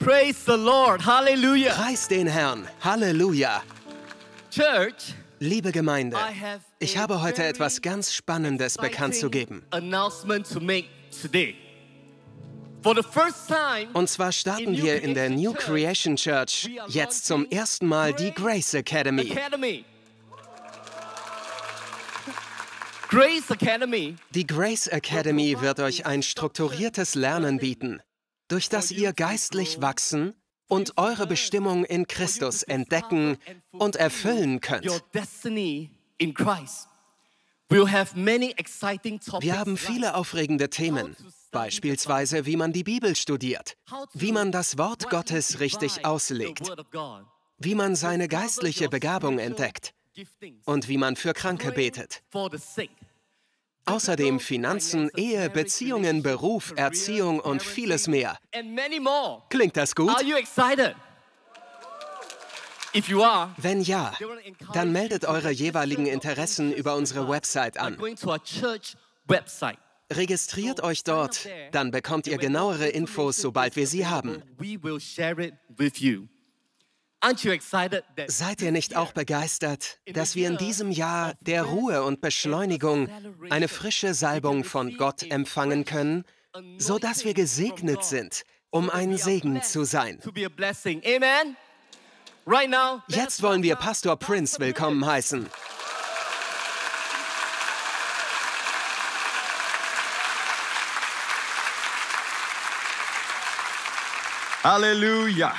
Praise the Lord. Hallelujah. Preis den Herrn. Halleluja. Church. Liebe Gemeinde, ich habe heute etwas ganz Spannendes bekannt zu geben. Und zwar starten wir in der New Creation Church jetzt zum ersten Mal die Grace Academy. Die Grace Academy wird euch ein strukturiertes Lernen bieten durch das ihr geistlich wachsen und eure Bestimmung in Christus entdecken und erfüllen könnt. Wir haben viele aufregende Themen, beispielsweise wie man die Bibel studiert, wie man das Wort Gottes richtig auslegt, wie man seine geistliche Begabung entdeckt und wie man für Kranke betet. Außerdem Finanzen, Ehe, Beziehungen, Beruf, Erziehung und vieles mehr. Klingt das gut? Wenn ja, dann meldet eure jeweiligen Interessen über unsere Website an. Registriert euch dort, dann bekommt ihr genauere Infos, sobald wir sie haben. Seid ihr nicht auch begeistert, dass wir in diesem Jahr der Ruhe und Beschleunigung eine frische Salbung von Gott empfangen können, sodass wir gesegnet sind, um ein Segen zu sein? Jetzt wollen wir Pastor Prince willkommen heißen. Halleluja!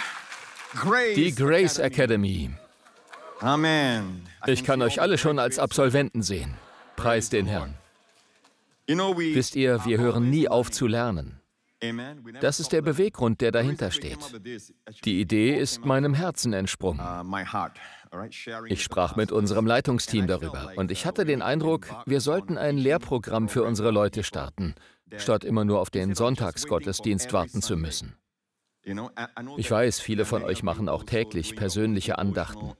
Die Grace Academy. Amen. Ich kann euch alle schon als Absolventen sehen. Preis den Herrn. Wisst ihr, wir hören nie auf zu lernen. Das ist der Beweggrund, der dahinter steht. Die Idee ist meinem Herzen entsprungen. Uh, ich sprach mit unserem Leitungsteam darüber und ich hatte den Eindruck, wir sollten ein Lehrprogramm für unsere Leute starten, statt immer nur auf den Sonntagsgottesdienst warten zu müssen. Ich weiß, viele von euch machen auch täglich persönliche Andachten.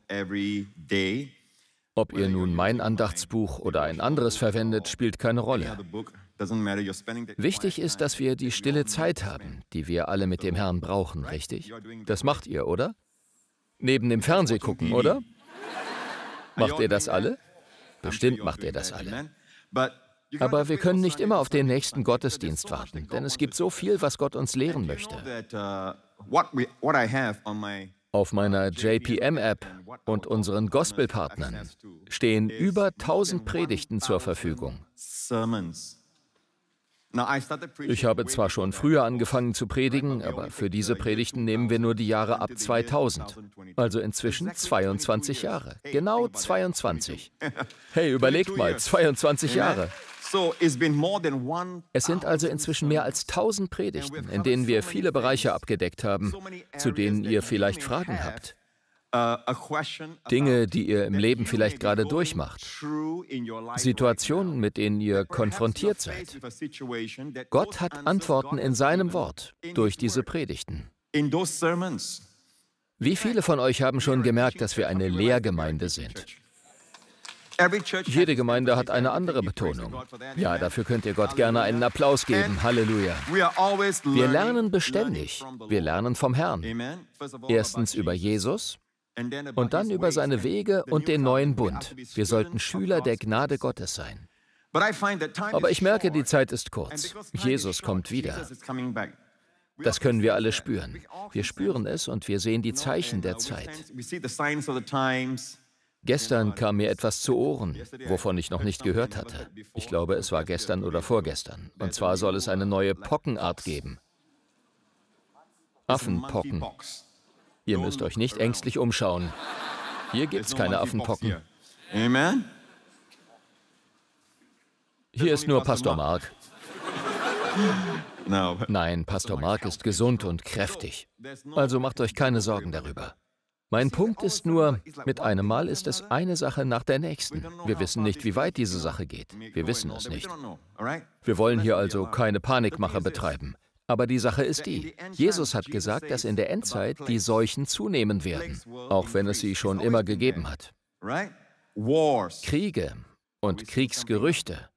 Ob ihr nun mein Andachtsbuch oder ein anderes verwendet, spielt keine Rolle. Wichtig ist, dass wir die stille Zeit haben, die wir alle mit dem Herrn brauchen, richtig? Das macht ihr, oder? Neben dem Fernseh gucken, oder? Macht ihr das alle? Bestimmt macht ihr das alle. Aber wir können nicht immer auf den nächsten Gottesdienst warten, denn es gibt so viel, was Gott uns lehren möchte. Uh, auf meiner uh, JPM-App und unseren Gospelpartnern stehen über 1000 Predigten zur Verfügung. Ich habe zwar schon früher angefangen zu predigen, aber für diese Predigten nehmen wir nur die Jahre ab 2000. Also inzwischen 22 Jahre. Genau 22. Hey, überlegt mal, 22 Jahre. Es sind also inzwischen mehr als 1000 Predigten, in denen wir viele Bereiche abgedeckt haben, zu denen ihr vielleicht Fragen habt. Uh, Dinge, die ihr im Leben vielleicht gerade durchmacht, Situationen, mit denen ihr konfrontiert seid. Gott hat Antworten in seinem Wort durch diese Predigten. Wie viele von euch haben schon gemerkt, dass wir eine Lehrgemeinde sind? Jede Gemeinde hat eine andere Betonung. Ja, dafür könnt ihr Gott gerne einen Applaus geben. Halleluja. Wir lernen beständig. Wir lernen vom Herrn. Erstens über Jesus und dann über seine Wege und den neuen Bund. Wir sollten Schüler der Gnade Gottes sein. Aber ich merke, die Zeit ist kurz. Jesus kommt wieder. Das können wir alle spüren. Wir spüren es und wir sehen die Zeichen der uh, Zeit. Gestern kam mir etwas zu Ohren, wovon ich noch nicht gehört hatte. Ich glaube, es war gestern oder vorgestern. Und zwar soll es eine neue Pockenart geben. Affenpocken. Ihr müsst euch nicht ängstlich umschauen. Hier gibt es keine Affenpocken. Amen. Hier ist nur Pastor Mark. Nein, Pastor Mark ist gesund und kräftig. Also macht euch keine Sorgen darüber. Mein Punkt ist nur, mit einem Mal ist es eine Sache nach der nächsten. Wir wissen nicht, wie weit diese Sache geht. Wir wissen es nicht. Wir wollen hier also keine Panikmache betreiben. Aber die Sache ist die, Jesus hat gesagt, dass in der Endzeit die Seuchen zunehmen werden, auch wenn es sie schon immer gegeben hat. Kriege und Kriegsgerüchte,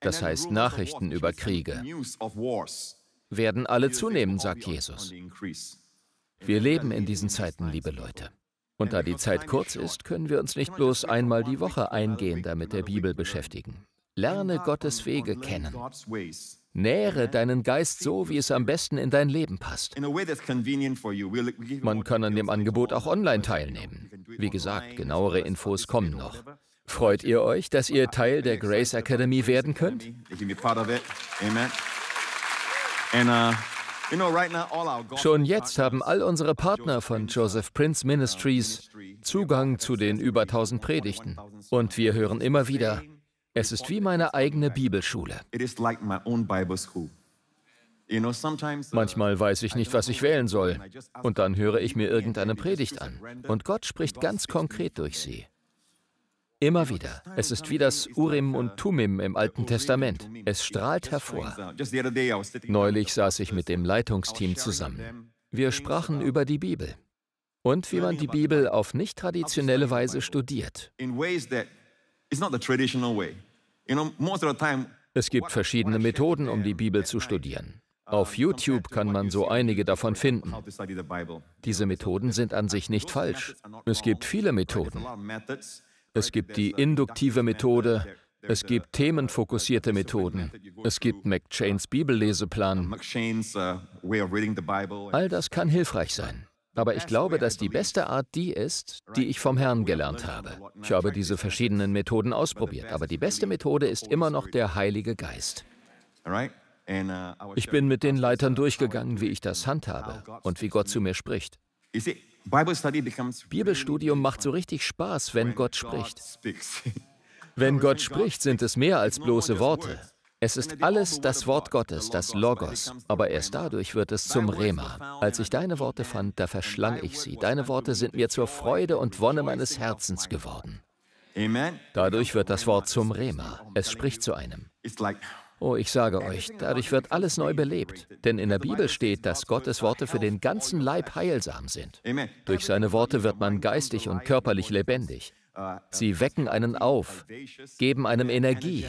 das heißt Nachrichten über Kriege, werden alle zunehmen, sagt Jesus. Wir leben in diesen Zeiten, liebe Leute. Und da die Zeit kurz ist, können wir uns nicht bloß einmal die Woche eingehender mit der Bibel beschäftigen. Lerne Gottes Wege kennen. Nähre deinen Geist so, wie es am besten in dein Leben passt. Man kann an dem Angebot auch online teilnehmen. Wie gesagt, genauere Infos kommen noch. Freut ihr euch, dass ihr Teil der Grace Academy werden könnt? Amen. Uh, Schon jetzt haben all unsere Partner von Joseph Prince Ministries Zugang zu den über 1000 Predigten. Und wir hören immer wieder, es ist wie meine eigene Bibelschule. Uh, Manchmal weiß ich nicht, was ich wählen soll. Und dann höre ich mir irgendeine Predigt an. Und Gott spricht ganz konkret durch sie. Immer wieder. Es ist wie das Urim und Tumim im Alten Testament. Es strahlt hervor. Neulich saß ich mit dem Leitungsteam zusammen. Wir sprachen über die Bibel und wie man die Bibel auf nicht traditionelle Weise studiert. Es gibt verschiedene Methoden, um die Bibel zu studieren. Auf YouTube kann man so einige davon finden. Diese Methoden sind an sich nicht falsch. Es gibt viele Methoden es gibt die induktive Methode, es gibt themenfokussierte Methoden. Es gibt McChains Bibelleseplan. Uh, All das kann hilfreich sein. Aber ich glaube, dass die beste Art die ist, die ich vom Herrn gelernt habe. Ich habe diese verschiedenen Methoden ausprobiert, aber die beste Methode ist immer noch der Heilige Geist. Uh, ich bin mit den Leitern uh, durchgegangen, wie ich das handhabe und wie Gott zu mir spricht. Bibelstudium macht so richtig Spaß, wenn Gott spricht. Wenn Gott spricht, sind es mehr als bloße Worte. Es ist alles das Wort Gottes, das Logos, aber erst dadurch wird es zum Rema. Als ich deine Worte fand, da verschlang ich sie. Deine Worte sind mir zur Freude und Wonne meines Herzens geworden. Dadurch wird das Wort zum Rema. Es spricht zu einem. Oh, ich sage euch, dadurch wird alles neu belebt. Denn in der Bibel steht, dass Gottes Worte für den ganzen Leib heilsam sind. Durch seine Worte wird man geistig und körperlich lebendig. Sie wecken einen auf, geben einem Energie.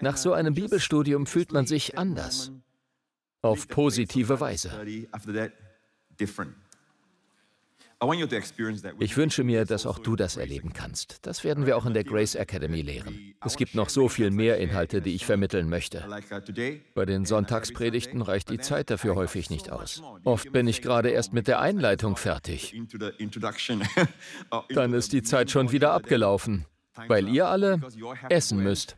Nach so einem Bibelstudium fühlt man sich anders, auf positive Weise. Ich wünsche mir, dass auch du das erleben kannst. Das werden wir auch in der Grace Academy lehren. Es gibt noch so viel mehr Inhalte, die ich vermitteln möchte. Bei den Sonntagspredigten reicht die Zeit dafür häufig nicht aus. Oft bin ich gerade erst mit der Einleitung fertig. Dann ist die Zeit schon wieder abgelaufen, weil ihr alle essen müsst.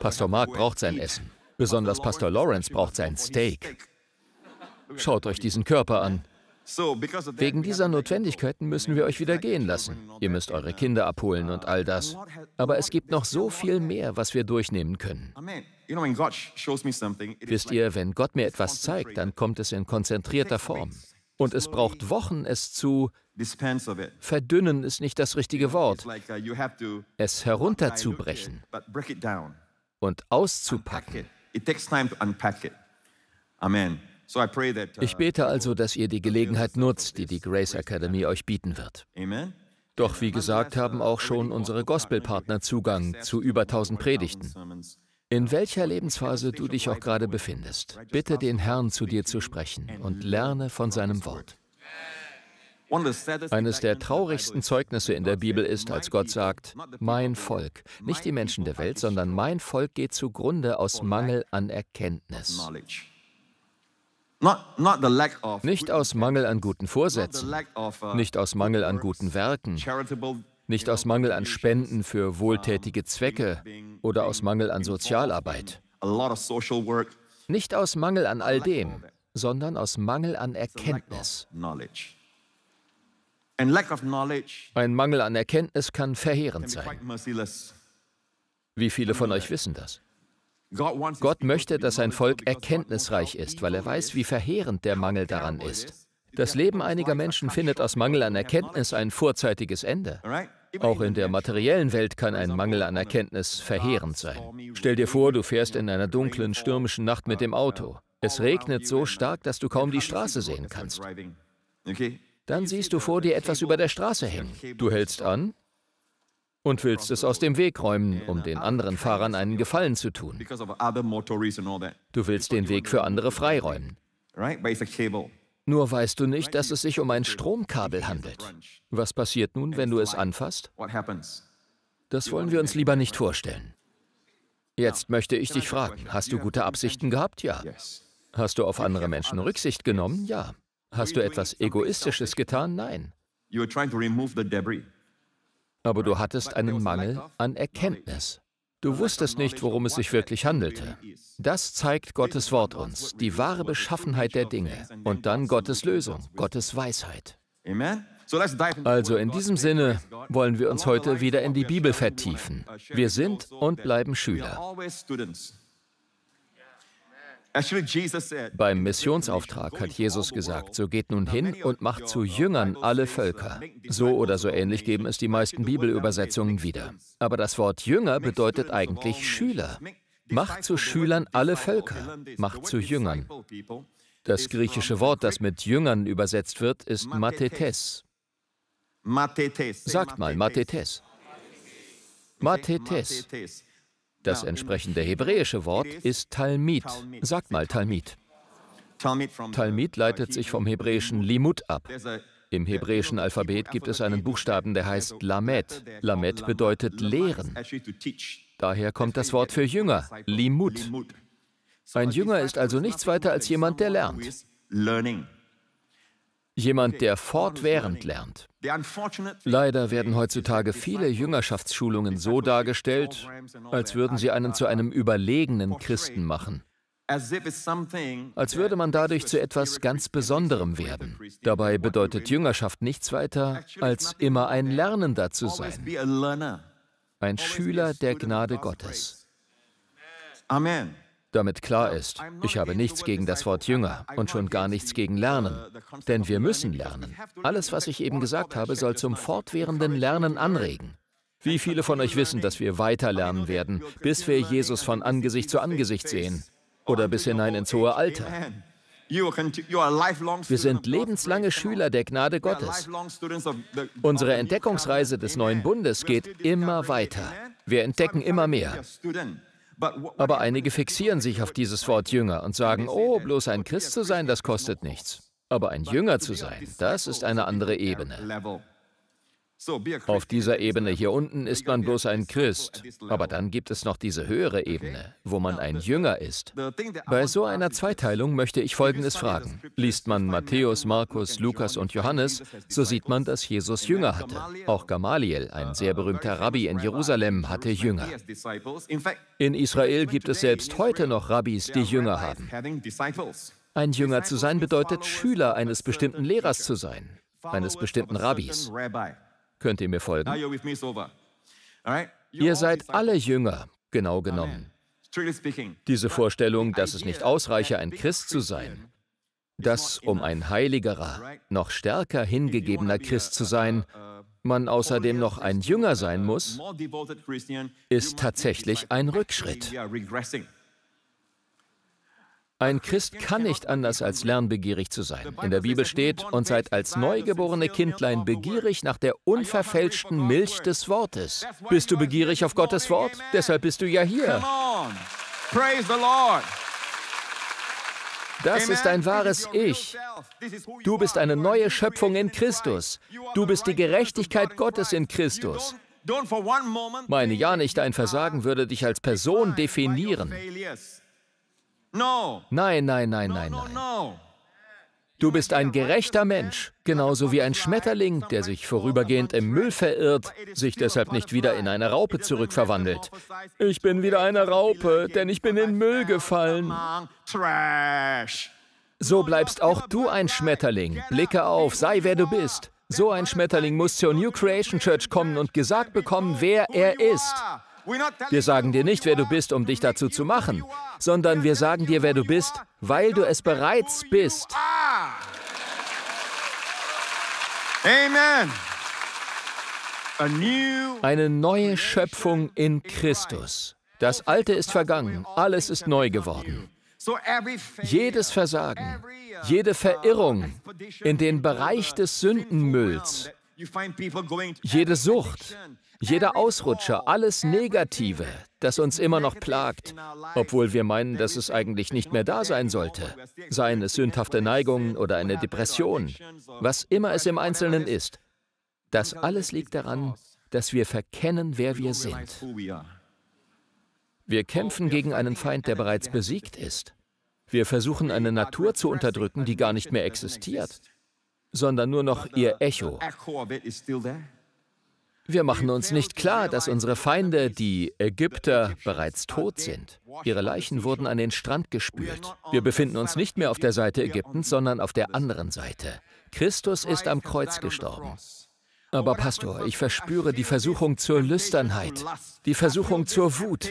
Pastor Mark braucht sein Essen. Besonders Pastor Lawrence braucht sein Steak. Schaut euch diesen Körper an. Wegen dieser Notwendigkeiten müssen wir euch wieder gehen lassen. Ihr müsst eure Kinder abholen und all das. Aber es gibt noch so viel mehr, was wir durchnehmen können. Wisst ihr, wenn Gott mir etwas zeigt, dann kommt es in konzentrierter Form. Und es braucht Wochen, es zu verdünnen ist nicht das richtige Wort, uh, es herunterzubrechen und auszupacken. Amen. Ich uh, bete also, dass ihr die Gelegenheit nutzt, die die Grace Academy euch bieten wird. Doch wie gesagt, uh, haben auch schon unsere Gospelpartner Zugang zu über 1000 Predigten. In uh, welcher Lebensphase du dich auch gerade befindest, bitte den Herrn zu dir zu sprechen und lerne von seinem Wort. Eines der traurigsten Zeugnisse in der Bibel ist, als Gott sagt, mein Volk, nicht die Menschen der Welt, sondern mein Volk geht zugrunde aus Mangel an Erkenntnis. Nicht aus Mangel an guten Vorsätzen, uh, nicht aus Mangel an guten Werken, nicht aus Mangel an Spenden für wohltätige Zwecke oder aus Mangel an Sozialarbeit. Nicht aus Mangel an all dem, sondern aus Mangel an Erkenntnis. Ein Mangel an Erkenntnis kann verheerend sein. Wie viele von euch wissen das? Gott möchte, dass sein Volk erkenntnisreich ist, weil er weiß, wie verheerend der Mangel daran ist. Das Leben einiger Menschen findet aus Mangel an Erkenntnis ein vorzeitiges Ende. Auch in der materiellen Welt kann ein Mangel an Erkenntnis verheerend sein. Stell dir vor, du fährst in einer dunklen, stürmischen Nacht uh, mit dem Auto. Uh, es regnet so stark, dass du kaum die Straße sehen kannst. Dann siehst du vor dir etwas über der Straße hängen. Du hältst an, und willst es aus dem Weg räumen, um den anderen Fahrern einen Gefallen zu tun. Du willst den Weg für andere freiräumen. Nur weißt du nicht, dass es sich um ein Stromkabel handelt. Was passiert nun, wenn du es anfasst? Das wollen wir uns lieber nicht vorstellen. Jetzt möchte ich dich fragen, hast du gute Absichten gehabt? Ja. Hast du auf andere Menschen Rücksicht genommen? Ja. Hast du etwas Egoistisches getan? Nein aber du hattest einen Mangel an Erkenntnis. Du wusstest nicht, worum es sich wirklich handelte. Das zeigt Gottes Wort uns, die wahre Beschaffenheit der Dinge und dann Gottes Lösung, Gottes Weisheit. Also in diesem Sinne wollen wir uns heute wieder in die Bibel vertiefen. Wir sind und bleiben Schüler. Beim Missionsauftrag hat Jesus gesagt, so geht nun hin und macht zu Jüngern alle Völker. So oder so ähnlich geben es die meisten Bibelübersetzungen wieder. Aber das Wort Jünger bedeutet eigentlich Schüler. Macht zu Schülern alle Völker, macht zu Jüngern. Das griechische Wort, das mit Jüngern übersetzt wird, ist Matetes. Sagt mal, Matetes. Matetes. Das entsprechende hebräische Wort ist Talmid. Sag mal Talmid. Talmid leitet sich vom hebräischen Limut ab. Im hebräischen Alphabet gibt es einen Buchstaben, der heißt Lamed. Lamed bedeutet lehren. Daher kommt das Wort für Jünger, Limut. Ein Jünger ist also nichts weiter als jemand, der lernt. Jemand, der fortwährend lernt. Leider werden heutzutage viele Jüngerschaftsschulungen so dargestellt, als würden sie einen zu einem uh, überlegenen Christen machen. Als würde man dadurch zu etwas ganz Besonderem werden. Dabei bedeutet Jüngerschaft nichts weiter, als immer ein Lernender zu sein. Ein Schüler der Gnade Gottes. Amen damit klar ist, ich habe nichts gegen das Wort Jünger und schon gar nichts gegen Lernen, denn wir müssen lernen. Alles, was ich eben gesagt habe, soll zum fortwährenden Lernen anregen. Wie viele von euch wissen, dass wir weiter lernen werden, bis wir Jesus von Angesicht zu Angesicht sehen oder bis hinein ins hohe Alter? Wir sind lebenslange Schüler der Gnade Gottes. Unsere Entdeckungsreise des neuen Bundes geht immer weiter. Wir entdecken immer mehr. Aber einige fixieren sich auf dieses Wort Jünger und sagen, oh, bloß ein Christ zu sein, das kostet nichts. Aber ein Jünger zu sein, das ist eine andere Ebene. Auf dieser Ebene hier unten ist man bloß ein Christ, aber dann gibt es noch diese höhere Ebene, wo man ein Jünger ist. Bei so einer Zweiteilung möchte ich Folgendes fragen. Liest man Matthäus, Markus, Lukas und Johannes, so sieht man, dass Jesus Jünger hatte. Auch Gamaliel, uh, ein sehr berühmter Rabbi in Jerusalem, hatte Jünger. In Israel gibt es selbst heute noch Rabbis, die Jünger haben. Ein Jünger zu sein bedeutet, Schüler eines bestimmten Lehrers zu sein, eines bestimmten Rabbis. Könnt ihr mir folgen? Ihr seid alle Jünger, genau genommen. Diese Vorstellung, dass es nicht ausreiche, ein Christ zu sein, dass um ein heiligerer, noch stärker hingegebener Christ zu sein, man außerdem noch ein Jünger sein muss, ist tatsächlich ein Rückschritt. Ein Christ kann nicht anders als lernbegierig zu sein. In der Bibel steht, und seid als neugeborene Kindlein begierig nach der unverfälschten Milch des Wortes. Bist du begierig auf Gottes Wort? Deshalb bist du ja hier. Das ist dein wahres Ich. Du bist eine neue Schöpfung in Christus. Du bist die Gerechtigkeit Gottes in Christus. Meine ja nicht, dein Versagen würde dich als Person definieren. Nein, nein, nein, nein, nein. Du bist ein gerechter Mensch, genauso wie ein Schmetterling, der sich vorübergehend im Müll verirrt, sich deshalb nicht wieder in eine Raupe zurückverwandelt. Ich bin wieder eine Raupe, denn ich bin in Müll gefallen. So bleibst auch du ein Schmetterling. Blicke auf, sei wer du bist. So ein Schmetterling muss zur New Creation Church kommen und gesagt bekommen, wer er ist. Wir sagen dir nicht, wer du bist, um dich dazu zu machen, sondern wir sagen dir, wer du bist, weil du es bereits bist. Amen. Eine neue Schöpfung in Christus. Das Alte ist vergangen, alles ist neu geworden. Jedes Versagen, jede Verirrung in den Bereich des Sündenmülls, jede Sucht, jeder Ausrutscher, alles Negative, das uns immer noch plagt, obwohl wir meinen, dass es eigentlich nicht mehr da sein sollte. Seien es sündhafte Neigungen oder eine Depression, was immer es im Einzelnen ist. Das alles liegt daran, dass wir verkennen, wer wir sind. Wir kämpfen gegen einen Feind, der bereits besiegt ist. Wir versuchen eine Natur zu unterdrücken, die gar nicht mehr existiert, sondern nur noch ihr Echo. Wir machen uns nicht klar, dass unsere Feinde, die Ägypter, bereits tot sind. Ihre Leichen wurden an den Strand gespült. Wir befinden uns nicht mehr auf der Seite Ägyptens, sondern auf der anderen Seite. Christus ist am Kreuz gestorben. Aber Pastor, ich verspüre die Versuchung zur Lüsternheit, die Versuchung zur Wut.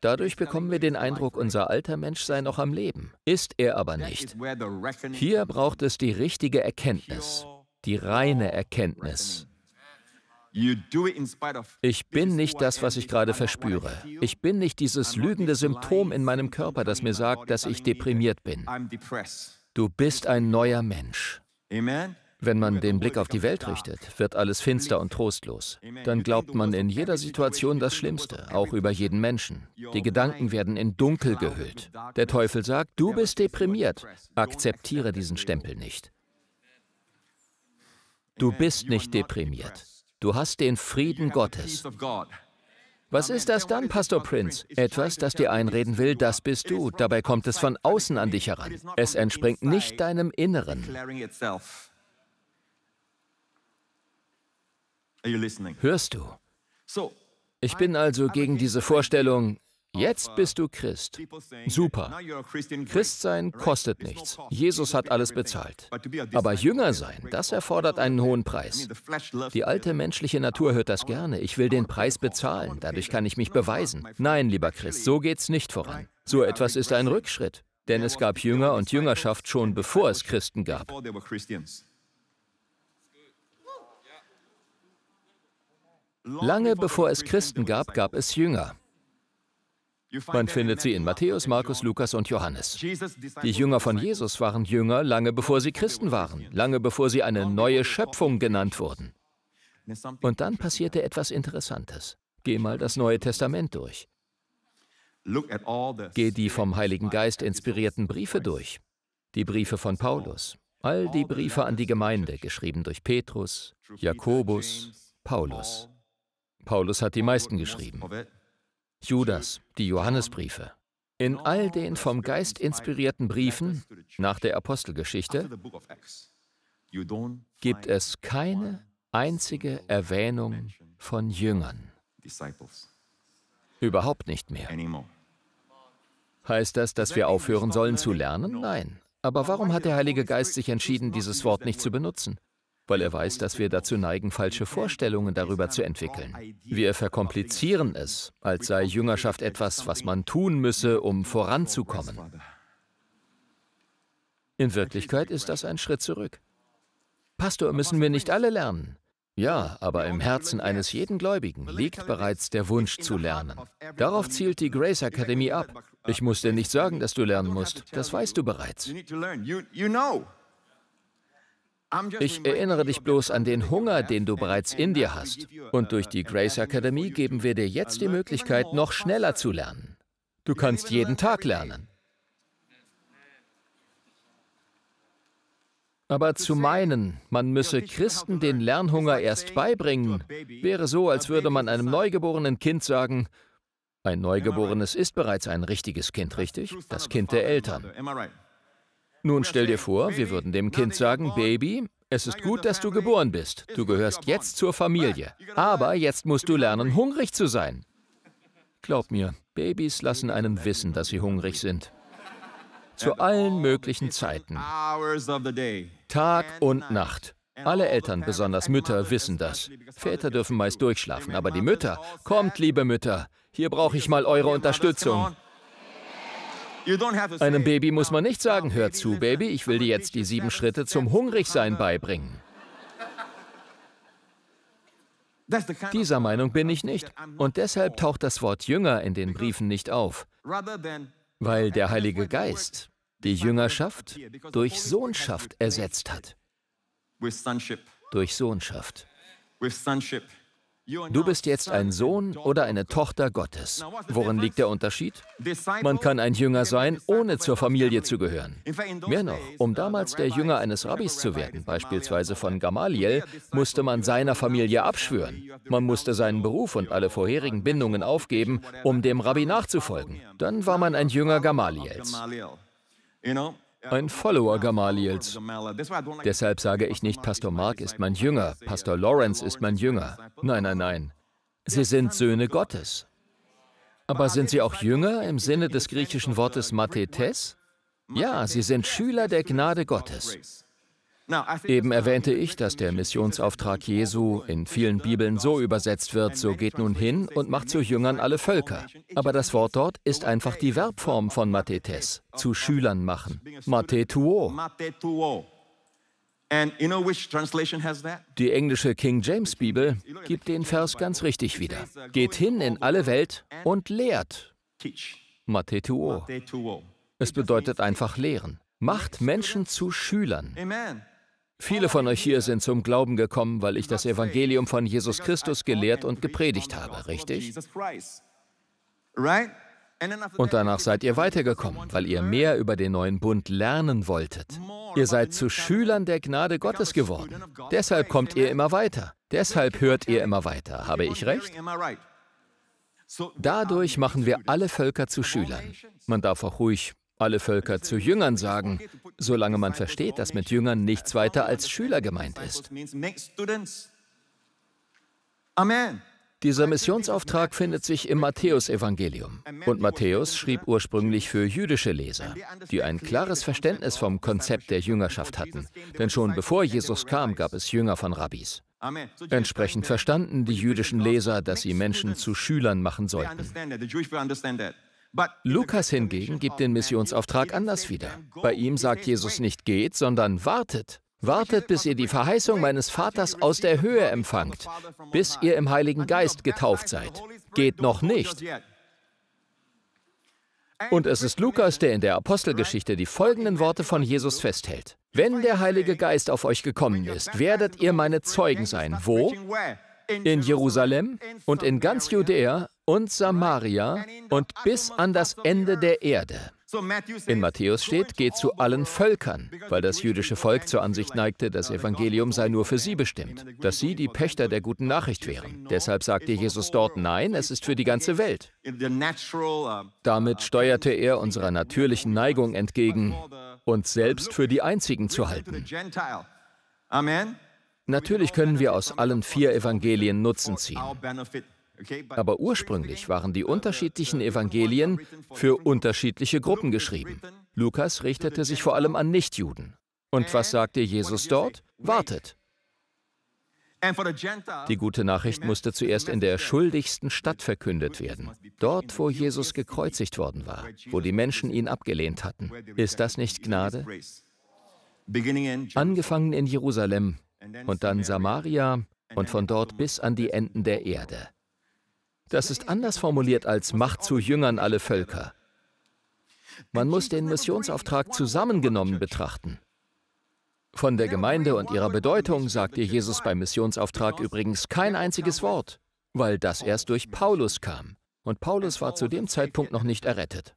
Dadurch bekommen wir den Eindruck, unser alter Mensch sei noch am Leben. Ist er aber nicht. Hier braucht es die richtige Erkenntnis, die reine Erkenntnis. Ich bin nicht das, was ich gerade verspüre. Ich bin nicht dieses lügende Symptom in meinem Körper, das mir sagt, dass ich deprimiert bin. Du bist ein neuer Mensch. Wenn man den Blick auf die Welt richtet, wird alles finster und trostlos. Dann glaubt man in jeder Situation das Schlimmste, auch über jeden Menschen. Die Gedanken werden in Dunkel gehüllt. Der Teufel sagt, du bist deprimiert. Akzeptiere diesen Stempel nicht. Du bist nicht deprimiert. Du hast den Frieden Gottes. Was ist das dann, Pastor Prince? Etwas, das dir einreden will, das bist du. Dabei kommt es von außen an dich heran. Es entspringt nicht deinem Inneren. Hörst du? Ich bin also gegen diese Vorstellung, Jetzt bist du Christ. Super. Christ sein kostet nichts. Jesus hat alles bezahlt. Aber Jünger sein, das erfordert einen hohen Preis. Die alte menschliche Natur hört das gerne. Ich will den Preis bezahlen, dadurch kann ich mich beweisen. Nein, lieber Christ, so geht's nicht voran. So etwas ist ein Rückschritt. Denn es gab Jünger und Jüngerschaft schon bevor es Christen gab. Lange bevor es Christen gab, gab es Jünger. Man findet sie in Matthäus, Markus, Lukas und Johannes. Die Jünger von Jesus waren Jünger lange bevor sie Christen waren, lange bevor sie eine neue Schöpfung genannt wurden. Und dann passierte etwas Interessantes. Geh mal das Neue Testament durch. Geh die vom Heiligen Geist inspirierten Briefe durch. Die Briefe von Paulus, all die Briefe an die Gemeinde, geschrieben durch Petrus, Jakobus, Paulus. Paulus hat die meisten geschrieben. Judas, die Johannesbriefe. In all den vom Geist inspirierten Briefen nach der Apostelgeschichte gibt es keine einzige Erwähnung von Jüngern. Überhaupt nicht mehr. Heißt das, dass wir aufhören sollen zu lernen? Nein. Aber warum hat der Heilige Geist sich entschieden, dieses Wort nicht zu benutzen? weil er weiß, dass wir dazu neigen, falsche Vorstellungen darüber zu entwickeln. Wir verkomplizieren es, als sei Jüngerschaft etwas, was man tun müsse, um voranzukommen. In Wirklichkeit ist das ein Schritt zurück. Pastor, müssen wir nicht alle lernen? Ja, aber im Herzen eines jeden Gläubigen liegt bereits der Wunsch zu lernen. Darauf zielt die Grace Academy ab. Ich muss dir nicht sagen, dass du lernen musst. Das weißt du bereits. Ich erinnere dich bloß an den Hunger, den du bereits in dir hast. Und durch uh, die Grace Academy geben wir dir jetzt die Möglichkeit, noch schneller zu lernen. Du kannst jeden Tag lernen. Aber zu meinen, man müsse Christen den Lernhunger erst beibringen, wäre so, als würde man einem neugeborenen Kind sagen, ein Neugeborenes ist bereits ein richtiges Kind, richtig? Das Kind der Eltern. Nun stell dir vor, wir würden dem Kind sagen, Baby, es ist gut, dass du geboren bist. Du gehörst jetzt zur Familie. Aber jetzt musst du lernen, hungrig zu sein. Glaub mir, Babys lassen einen wissen, dass sie hungrig sind. Zu allen möglichen Zeiten. Tag und Nacht. Alle Eltern, besonders Mütter, wissen das. Väter dürfen meist durchschlafen, aber die Mütter, kommt, liebe Mütter, hier brauche ich mal eure Unterstützung. Einem Baby muss man nicht sagen, hör zu, Baby, ich will dir jetzt die sieben Schritte zum Hungrigsein beibringen. Dieser Meinung bin ich nicht. Und deshalb taucht das Wort Jünger in den Briefen nicht auf, weil der Heilige Geist die Jüngerschaft durch Sohnschaft ersetzt hat. Durch Sohnschaft. Du bist jetzt ein Sohn oder eine Tochter Gottes. Worin liegt der Unterschied? Man kann ein Jünger sein, ohne zur Familie zu gehören. Mehr noch, um damals der Jünger eines Rabbis zu werden, beispielsweise von Gamaliel, musste man seiner Familie abschwören. Man musste seinen Beruf und alle vorherigen Bindungen aufgeben, um dem Rabbi nachzufolgen. Dann war man ein Jünger Gamaliels ein Follower Gamaliels. Deshalb sage ich nicht, Pastor Mark ist mein Jünger, Pastor Lawrence ist mein Jünger. Nein, nein, nein. Sie sind Söhne Gottes. Aber sind sie auch Jünger im Sinne des griechischen Wortes Mathetes? Ja, sie sind Schüler der Gnade Gottes. Eben erwähnte ich, dass der Missionsauftrag Jesu in vielen Bibeln so übersetzt wird, so geht nun hin und macht zu Jüngern alle Völker. Aber das Wort dort ist einfach die Verbform von Matetes, zu Schülern machen. Matetuo. Die englische King James Bibel gibt den Vers ganz richtig wieder. Geht hin in alle Welt und lehrt. Matetuo. Es bedeutet einfach lehren. Macht Menschen zu Schülern. Amen. Viele von euch hier sind zum Glauben gekommen, weil ich das Evangelium von Jesus Christus gelehrt und gepredigt habe, richtig? Und danach seid ihr weitergekommen, weil ihr mehr über den neuen Bund lernen wolltet. Ihr seid zu Schülern der Gnade Gottes geworden. Deshalb kommt ihr immer weiter. Deshalb hört ihr immer weiter. Habe ich recht? Dadurch machen wir alle Völker zu Schülern. Man darf auch ruhig alle Völker zu Jüngern sagen, solange man versteht, dass mit Jüngern nichts weiter als Schüler gemeint ist. Amen. Dieser Missionsauftrag findet sich im Matthäusevangelium. Und Matthäus schrieb ursprünglich für jüdische Leser, die ein klares Verständnis vom Konzept der Jüngerschaft hatten. Denn schon bevor Jesus kam, gab es Jünger von Rabbis. Entsprechend verstanden die jüdischen Leser, dass sie Menschen zu Schülern machen sollten. Lukas hingegen gibt den Missionsauftrag anders wieder. Bei ihm sagt Jesus nicht geht, sondern wartet. Wartet, bis ihr die Verheißung meines Vaters aus der Höhe empfangt, bis ihr im Heiligen Geist getauft seid. Geht noch nicht. Und es ist Lukas, der in der Apostelgeschichte die folgenden Worte von Jesus festhält. Wenn der Heilige Geist auf euch gekommen ist, werdet ihr meine Zeugen sein. Wo? In Jerusalem und in ganz Judäa und Samaria und bis an das Ende der Erde. In Matthäus steht, geht zu allen Völkern, weil das jüdische Volk zur Ansicht neigte, das Evangelium sei nur für sie bestimmt, dass sie die Pächter der guten Nachricht wären. Deshalb sagte Jesus dort, nein, es ist für die ganze Welt. Damit steuerte er unserer natürlichen Neigung entgegen, uns selbst für die Einzigen zu halten. Natürlich können wir aus allen vier Evangelien Nutzen ziehen. Aber ursprünglich waren die uh, uh, unterschiedlichen uh, Evangelien für unterschiedliche Gruppen geschrieben. Lukas richtete sich vor allem an Nichtjuden. Und was sagte Jesus dort? Wartet. Die gute Nachricht musste zuerst in der schuldigsten Stadt verkündet werden, dort, wo Jesus gekreuzigt worden war, wo die Menschen ihn abgelehnt hatten. Ist das nicht Gnade? Angefangen in Jerusalem und dann Samaria und von dort bis an die Enden der Erde. Das ist anders formuliert als Macht zu Jüngern alle Völker. Man muss den Missionsauftrag zusammengenommen betrachten. Von der Gemeinde und ihrer Bedeutung sagte Jesus beim Missionsauftrag übrigens kein einziges Wort, weil das erst durch Paulus kam. Und Paulus war zu dem Zeitpunkt noch nicht errettet.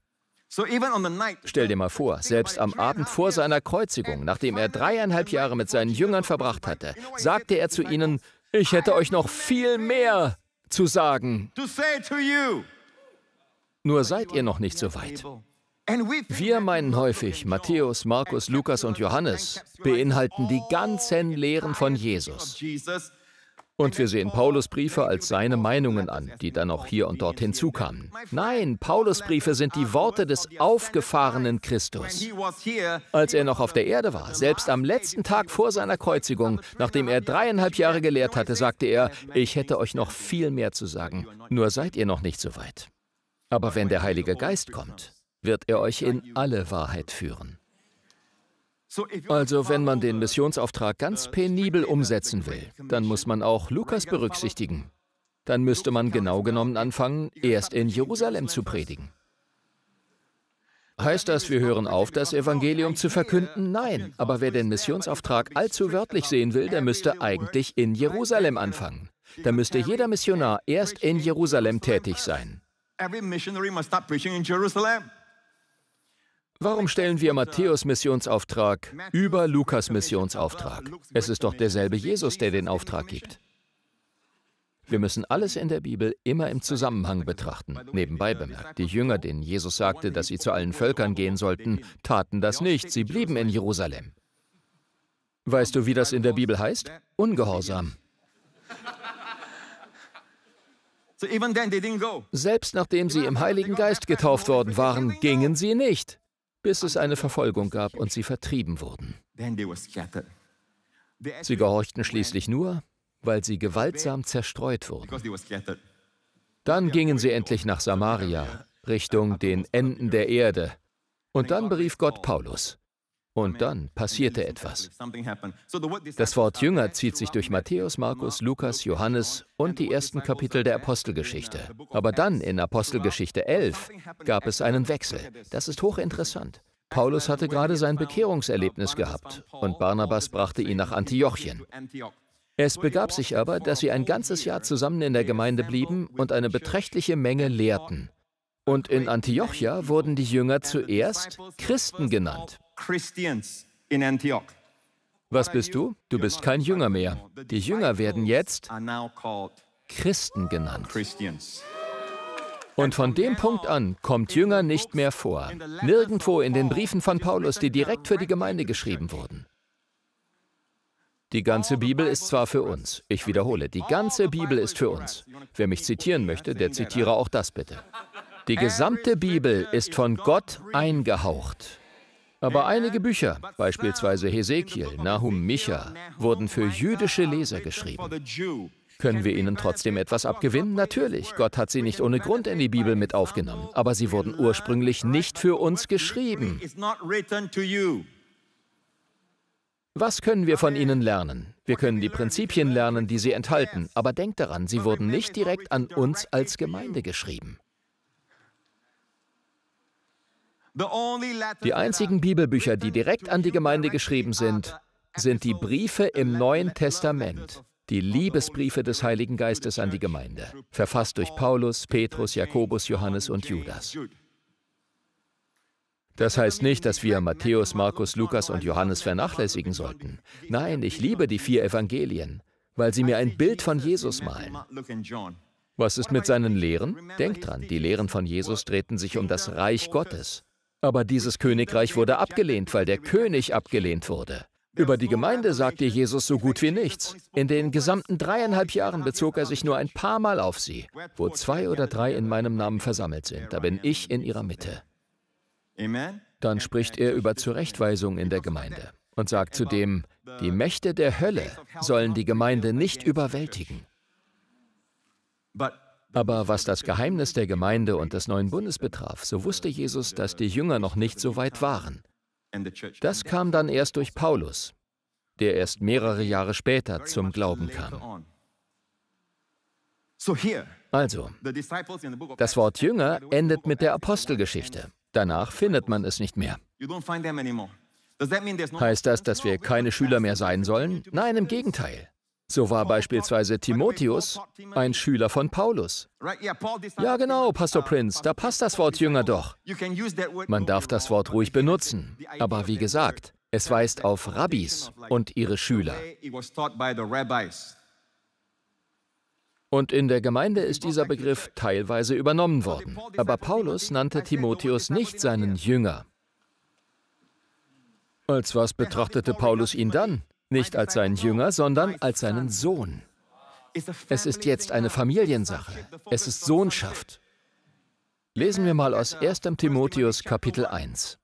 Stell dir mal vor, selbst am Abend vor seiner Kreuzigung, nachdem er dreieinhalb Jahre mit seinen Jüngern verbracht hatte, sagte er zu ihnen, ich hätte euch noch viel mehr zu sagen, nur seid ihr noch nicht so weit. Wir meinen häufig, Matthäus, Markus, Lukas und Johannes beinhalten die ganzen Lehren von Jesus. Und wir sehen Paulus Briefe als seine Meinungen an, die dann auch hier und dort hinzukamen. Nein, Paulus Briefe sind die Worte des aufgefahrenen Christus. Als er noch auf der Erde war, selbst am letzten Tag vor seiner Kreuzigung, nachdem er dreieinhalb Jahre gelehrt hatte, sagte er, ich hätte euch noch viel mehr zu sagen, nur seid ihr noch nicht so weit. Aber wenn der Heilige Geist kommt, wird er euch in alle Wahrheit führen. Also wenn man den Missionsauftrag ganz uh, penibel umsetzen will, dann muss man auch Lukas berücksichtigen. Dann müsste man genau genommen anfangen, erst in Jerusalem zu predigen. Heißt das, wir hören auf, das Evangelium zu verkünden? Uh, Nein, aber wer den Missionsauftrag allzu wörtlich sehen will, der müsste eigentlich in Jerusalem anfangen. Da müsste jeder Missionar erst in Jerusalem tätig sein. Every missionary must start preaching in Jerusalem. Warum stellen wir Matthäus Missionsauftrag über Lukas Missionsauftrag? Es ist doch derselbe Jesus, der den Auftrag gibt. Wir müssen alles in der Bibel immer im Zusammenhang betrachten. Nebenbei bemerkt, die Jünger, denen Jesus sagte, dass sie zu allen Völkern gehen sollten, taten das nicht, sie blieben in Jerusalem. Weißt du, wie das in der Bibel heißt? Ungehorsam. Selbst nachdem sie im Heiligen Geist getauft worden waren, gingen sie nicht bis es eine Verfolgung gab und sie vertrieben wurden. Sie gehorchten schließlich nur, weil sie gewaltsam zerstreut wurden. Dann gingen sie endlich nach Samaria, Richtung den Enden der Erde. Und dann berief Gott Paulus. Und dann passierte etwas. Das Wort Jünger zieht sich durch Matthäus, Markus, Lukas, Johannes und die ersten Kapitel der Apostelgeschichte. Aber dann in Apostelgeschichte 11 gab es einen Wechsel. Das ist hochinteressant. Paulus hatte gerade sein Bekehrungserlebnis gehabt und Barnabas brachte ihn nach Antiochien. Es begab sich aber, dass sie ein ganzes Jahr zusammen in der Gemeinde blieben und eine beträchtliche Menge lehrten. Und in Antiochia wurden die Jünger zuerst Christen genannt. Christians in Antioch. Was bist du? Du bist kein Jünger mehr. Die Jünger werden jetzt Christen genannt. Und von dem Punkt an kommt Jünger nicht mehr vor. Nirgendwo in den Briefen von Paulus, die direkt für die Gemeinde geschrieben wurden. Die ganze Bibel ist zwar für uns, ich wiederhole, die ganze Bibel ist für uns. Wer mich zitieren möchte, der zitiere auch das bitte. Die gesamte Bibel ist von Gott eingehaucht. Aber einige Bücher, beispielsweise Hesekiel, Nahum, Micha, wurden für jüdische Leser geschrieben. Können wir ihnen trotzdem etwas abgewinnen? Natürlich, Gott hat sie nicht ohne Grund in die Bibel mit aufgenommen, aber sie wurden ursprünglich nicht für uns geschrieben. Was können wir von ihnen lernen? Wir können die Prinzipien lernen, die sie enthalten, aber denkt daran, sie wurden nicht direkt an uns als Gemeinde geschrieben. Die einzigen Bibelbücher, die direkt an die Gemeinde geschrieben sind, sind die Briefe im Neuen Testament, die Liebesbriefe des Heiligen Geistes an die Gemeinde, verfasst durch Paulus, Petrus, Jakobus, Johannes und Judas. Das heißt nicht, dass wir Matthäus, Markus, Lukas und Johannes vernachlässigen sollten. Nein, ich liebe die vier Evangelien, weil sie mir ein Bild von Jesus malen. Was ist mit seinen Lehren? Denkt dran, die Lehren von Jesus drehten sich um das Reich Gottes. Aber dieses Königreich wurde abgelehnt, weil der König abgelehnt wurde. Über die Gemeinde sagte Jesus so gut wie nichts. In den gesamten dreieinhalb Jahren bezog er sich nur ein paar Mal auf sie. Wo zwei oder drei in meinem Namen versammelt sind, da bin ich in ihrer Mitte. Dann spricht er über Zurechtweisung in der Gemeinde und sagt zudem, die Mächte der Hölle sollen die Gemeinde nicht überwältigen. Aber was das Geheimnis der Gemeinde und des neuen Bundes betraf, so wusste Jesus, dass die Jünger noch nicht so weit waren. Das kam dann erst durch Paulus, der erst mehrere Jahre später zum Glauben kam. Also, das Wort Jünger endet mit der Apostelgeschichte. Danach findet man es nicht mehr. Heißt das, dass wir keine Schüler mehr sein sollen? Nein, im Gegenteil. So war beispielsweise Timotheus ein Schüler von Paulus. Ja genau, Pastor Prince, da passt das Wort Jünger doch. Man darf das Wort ruhig benutzen. Aber wie gesagt, es weist auf Rabbis und ihre Schüler. Und in der Gemeinde ist dieser Begriff teilweise übernommen worden. Aber Paulus nannte Timotheus nicht seinen Jünger. Als was betrachtete Paulus ihn dann? Nicht als sein Jünger, sondern als seinen Sohn. Es ist jetzt eine Familiensache. Es ist Sohnschaft. Lesen wir mal aus 1. Timotheus Kapitel 1.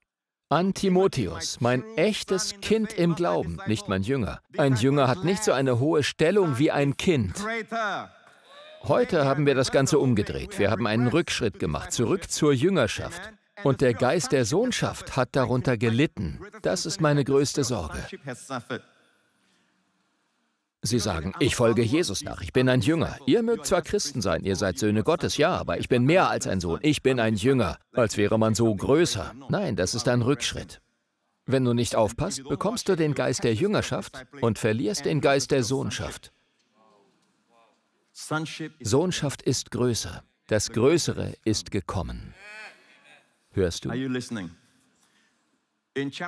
An Timotheus, mein echtes Kind im Glauben, nicht mein Jünger. Ein Jünger hat nicht so eine hohe Stellung wie ein Kind. Heute haben wir das Ganze umgedreht. Wir haben einen Rückschritt gemacht, zurück zur Jüngerschaft. Und der Geist der Sohnschaft hat darunter gelitten. Das ist meine größte Sorge. Sie sagen, ich folge Jesus nach, ich bin ein Jünger. Ihr mögt zwar Christen sein, ihr seid Söhne Gottes, ja, aber ich bin mehr als ein Sohn, ich bin ein Jünger, als wäre man so größer. Nein, das ist ein Rückschritt. Wenn du nicht aufpasst, bekommst du den Geist der Jüngerschaft und verlierst den Geist der Sohnschaft. Sohnschaft ist größer. Das Größere ist gekommen. Hörst du?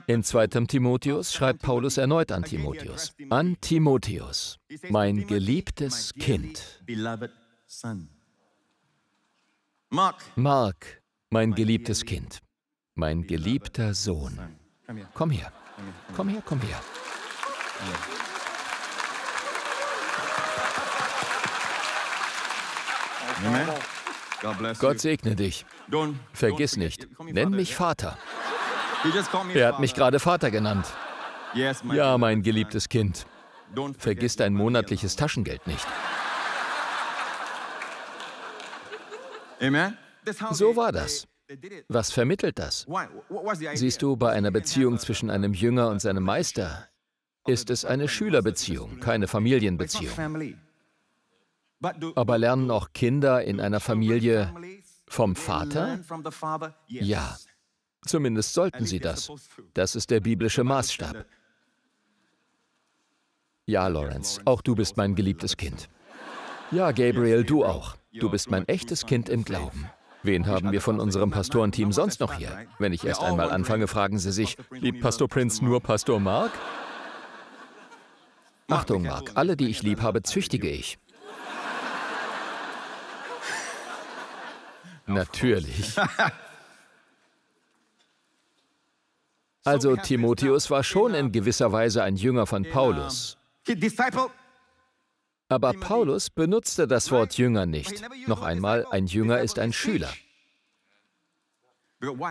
Im 2. Timotheus schreibt Paulus erneut an Timotheus. An Timotheus, mein geliebtes Kind. Mark, mein geliebtes Kind. Mein geliebter Sohn. Komm her. Komm her, komm her. Amen. Gott segne dich. Vergiss nicht, nenn mich Vater. Er hat mich gerade Vater genannt. Ja, mein geliebtes Kind. Vergiss dein monatliches Taschengeld nicht. So war das. Was vermittelt das? Siehst du, bei einer Beziehung zwischen einem Jünger und seinem Meister ist es eine Schülerbeziehung, keine Familienbeziehung. Aber lernen auch Kinder in einer Familie vom Vater? Ja. Zumindest sollten sie das. Das ist der biblische Maßstab. Ja, Lawrence, auch du bist mein geliebtes Kind. Ja, Gabriel, du auch. Du bist mein echtes Kind im Glauben. Wen haben wir von unserem Pastorenteam sonst noch hier? Wenn ich erst einmal anfange, fragen sie sich, liebt Pastor Prinz nur Pastor Mark? Achtung, Mark, alle, die ich lieb habe, züchtige ich. Natürlich. Also Timotheus war schon genau. in gewisser Weise ein Jünger von genau. Paulus. Aber Paulus benutzte das Wort Jünger nicht. Noch einmal, ein Jünger ist ein Schüler.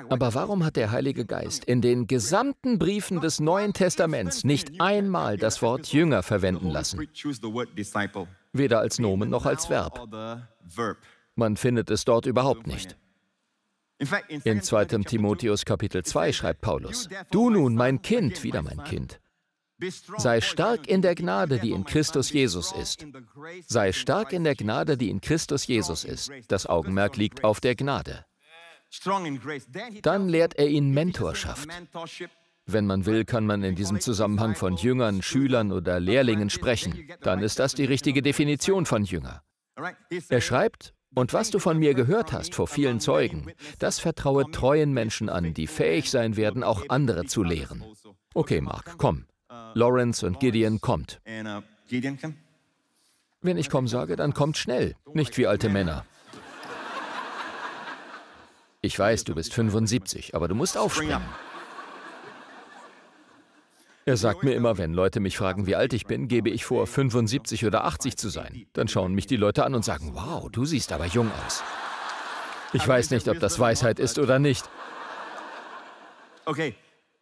Aber warum hat der Heilige Geist in den gesamten Briefen des Neuen Testaments nicht einmal das Wort Jünger verwenden lassen? Weder als Nomen noch als Verb. Man findet es dort überhaupt nicht. In 2. Timotheus Kapitel 2 schreibt Paulus, Du nun, mein Kind, wieder mein Kind, sei stark in der Gnade, die in Christus Jesus ist. Sei stark in der Gnade, die in Christus Jesus ist. Das Augenmerk liegt auf der Gnade. Dann lehrt er ihn Mentorschaft. Wenn man will, kann man in diesem Zusammenhang von Jüngern, Schülern oder Lehrlingen sprechen. Dann ist das die richtige Definition von Jünger. Er schreibt, und was du von mir gehört hast vor vielen Zeugen, das vertraue treuen Menschen an, die fähig sein werden, auch andere zu lehren. Okay, Mark, komm. Lawrence und Gideon kommt. Wenn ich komm sage, dann kommt schnell, nicht wie alte Männer. Ich weiß, du bist 75, aber du musst aufspringen. Er sagt mir immer, wenn Leute mich fragen, wie alt ich bin, gebe ich vor, 75 oder 80 zu sein. Dann schauen mich die Leute an und sagen, wow, du siehst aber jung aus. Ich weiß nicht, ob das Weisheit ist oder nicht. Okay.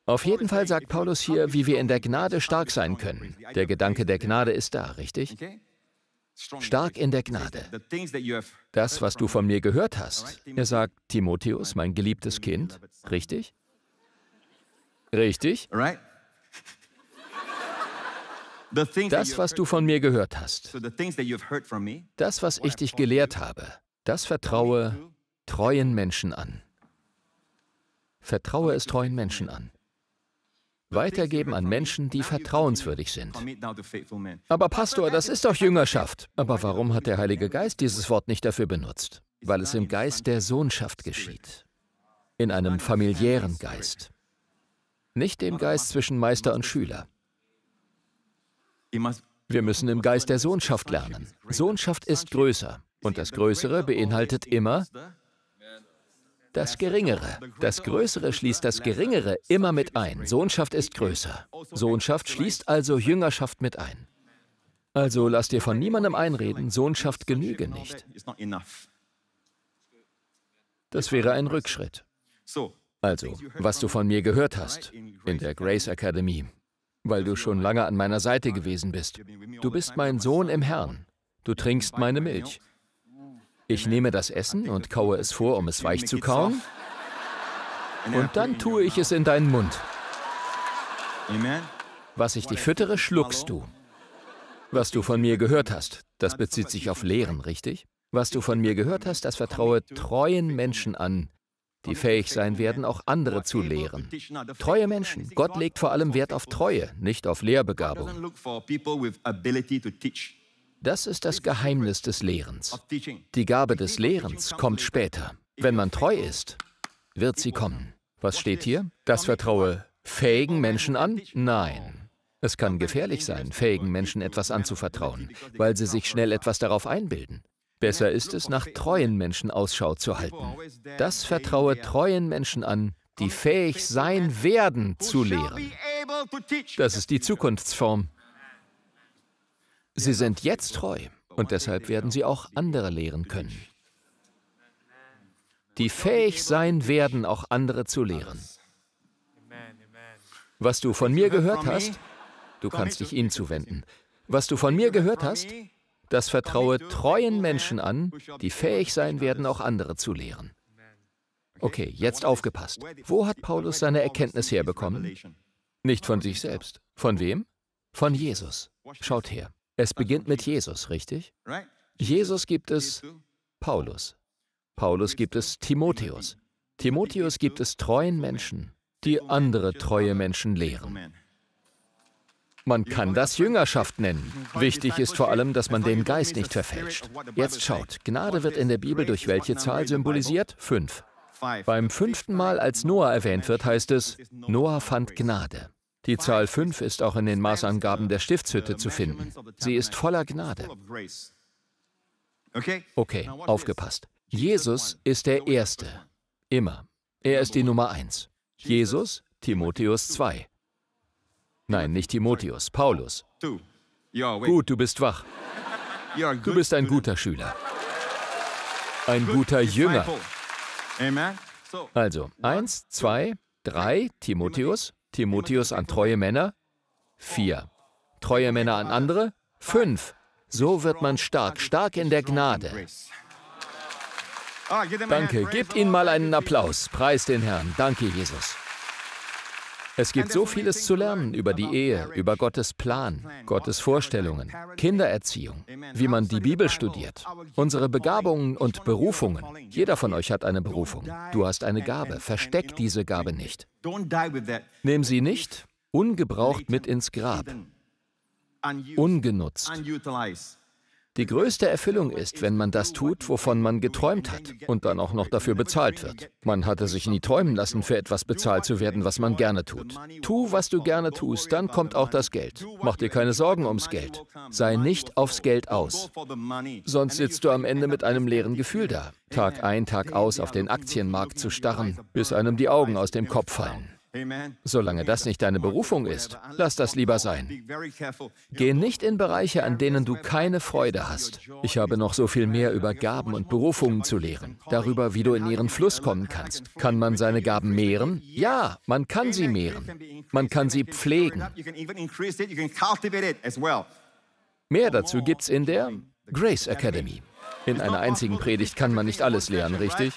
Auf jeden Fall sagt Paulus hier, wie wir in der Gnade stark sein können. Der Gedanke der Gnade ist da, richtig? Stark in der Gnade. Das, was du von mir gehört hast. Er sagt, Timotheus, mein geliebtes Kind, richtig? Richtig? Das, was du von mir gehört hast, das, was ich dich gelehrt habe, das vertraue treuen Menschen an. Vertraue es treuen Menschen an. Weitergeben an Menschen, die vertrauenswürdig sind. Aber Pastor, das ist doch Jüngerschaft. Aber warum hat der Heilige Geist dieses Wort nicht dafür benutzt? Weil es im Geist der Sohnschaft geschieht. In einem familiären Geist. Nicht dem Geist zwischen Meister und Schüler. Wir müssen im Geist der Sohnschaft lernen. Sohnschaft ist größer. Und das Größere beinhaltet immer das Geringere. Das Größere schließt das Geringere immer mit ein. Sohnschaft ist größer. Sohnschaft schließt also Jüngerschaft mit ein. Also lass dir von niemandem einreden, Sohnschaft genüge nicht. Das wäre ein Rückschritt. Also, was du von mir gehört hast in der Grace Academy, weil du schon lange an meiner Seite gewesen bist. Du bist mein Sohn im Herrn. Du trinkst meine Milch. Ich nehme das Essen und kaue es vor, um es weich zu kauen. Und dann tue ich es in deinen Mund. Was ich dich füttere, schluckst du. Was du von mir gehört hast, das bezieht sich auf Lehren, richtig? Was du von mir gehört hast, das vertraue treuen Menschen an, die fähig sein werden, auch andere zu lehren. Treue Menschen. Gott legt vor allem Wert auf Treue, nicht auf Lehrbegabung. Das ist das Geheimnis des Lehrens. Die Gabe des Lehrens kommt später. Wenn man treu ist, wird sie kommen. Was steht hier? Das vertraue fähigen Menschen an? Nein. Es kann gefährlich sein, fähigen Menschen etwas anzuvertrauen, weil sie sich schnell etwas darauf einbilden. Besser ist es, nach treuen Menschen Ausschau zu halten. Das vertraue treuen Menschen an, die fähig sein werden zu lehren. Das ist die Zukunftsform. Sie sind jetzt treu und deshalb werden sie auch andere lehren können. Die fähig sein werden, auch andere zu lehren. Was du von mir gehört hast, du kannst dich ihnen zuwenden. Was du von mir gehört hast, das vertraue treuen Menschen an, die fähig sein werden, auch andere zu lehren. Okay, jetzt aufgepasst. Wo hat Paulus seine Erkenntnis herbekommen? Nicht von sich selbst. Von wem? Von Jesus. Schaut her. Es beginnt mit Jesus, richtig? Jesus gibt es Paulus. Paulus gibt es Timotheus. Timotheus gibt es treuen Menschen, die andere treue Menschen lehren. Man kann das Jüngerschaft nennen. Wichtig ist vor allem, dass man den Geist nicht verfälscht. Jetzt schaut, Gnade wird in der Bibel durch welche Zahl symbolisiert? Fünf. Beim fünften Mal, als Noah erwähnt wird, heißt es, Noah fand Gnade. Die Zahl 5 ist auch in den Maßangaben der Stiftshütte zu finden. Sie ist voller Gnade. Okay, aufgepasst. Jesus ist der Erste. Immer. Er ist die Nummer 1. Jesus, Timotheus 2. Nein, nicht Timotheus, Paulus. Gut, du bist wach. Du bist ein guter Schüler. Ein guter Jünger. Also, eins, zwei, drei, Timotheus, Timotheus an treue Männer, vier. Treue Männer an andere, fünf. So wird man stark, stark in der Gnade. Ah, Danke, gebt ihnen mal einen Applaus. Preis den Herrn. Danke, Jesus. Es gibt so vieles zu lernen über die Ehe, über Gottes Plan, Gottes Vorstellungen, Kindererziehung, wie man die Bibel studiert, unsere Begabungen und Berufungen. Jeder von euch hat eine Berufung. Du hast eine Gabe. Versteck diese Gabe nicht. Nimm sie nicht ungebraucht mit ins Grab. Ungenutzt. Die größte Erfüllung ist, wenn man das tut, wovon man geträumt hat und dann auch noch dafür bezahlt wird. Man hatte sich nie träumen lassen, für etwas bezahlt zu werden, was man gerne tut. Tu, was du gerne tust, dann kommt auch das Geld. Mach dir keine Sorgen ums Geld. Sei nicht aufs Geld aus. Sonst sitzt du am Ende mit einem leeren Gefühl da, Tag ein, Tag aus auf den Aktienmarkt zu starren, bis einem die Augen aus dem Kopf fallen. Solange das nicht deine Berufung ist, lass das lieber sein. Geh nicht in Bereiche, an denen du keine Freude hast. Ich habe noch so viel mehr über Gaben und Berufungen zu lehren, darüber, wie du in ihren Fluss kommen kannst. Kann man seine Gaben mehren? Ja, man kann sie mehren. Man kann sie pflegen. Mehr dazu gibt's in der Grace Academy. In einer einzigen Predigt kann man nicht alles lernen, richtig?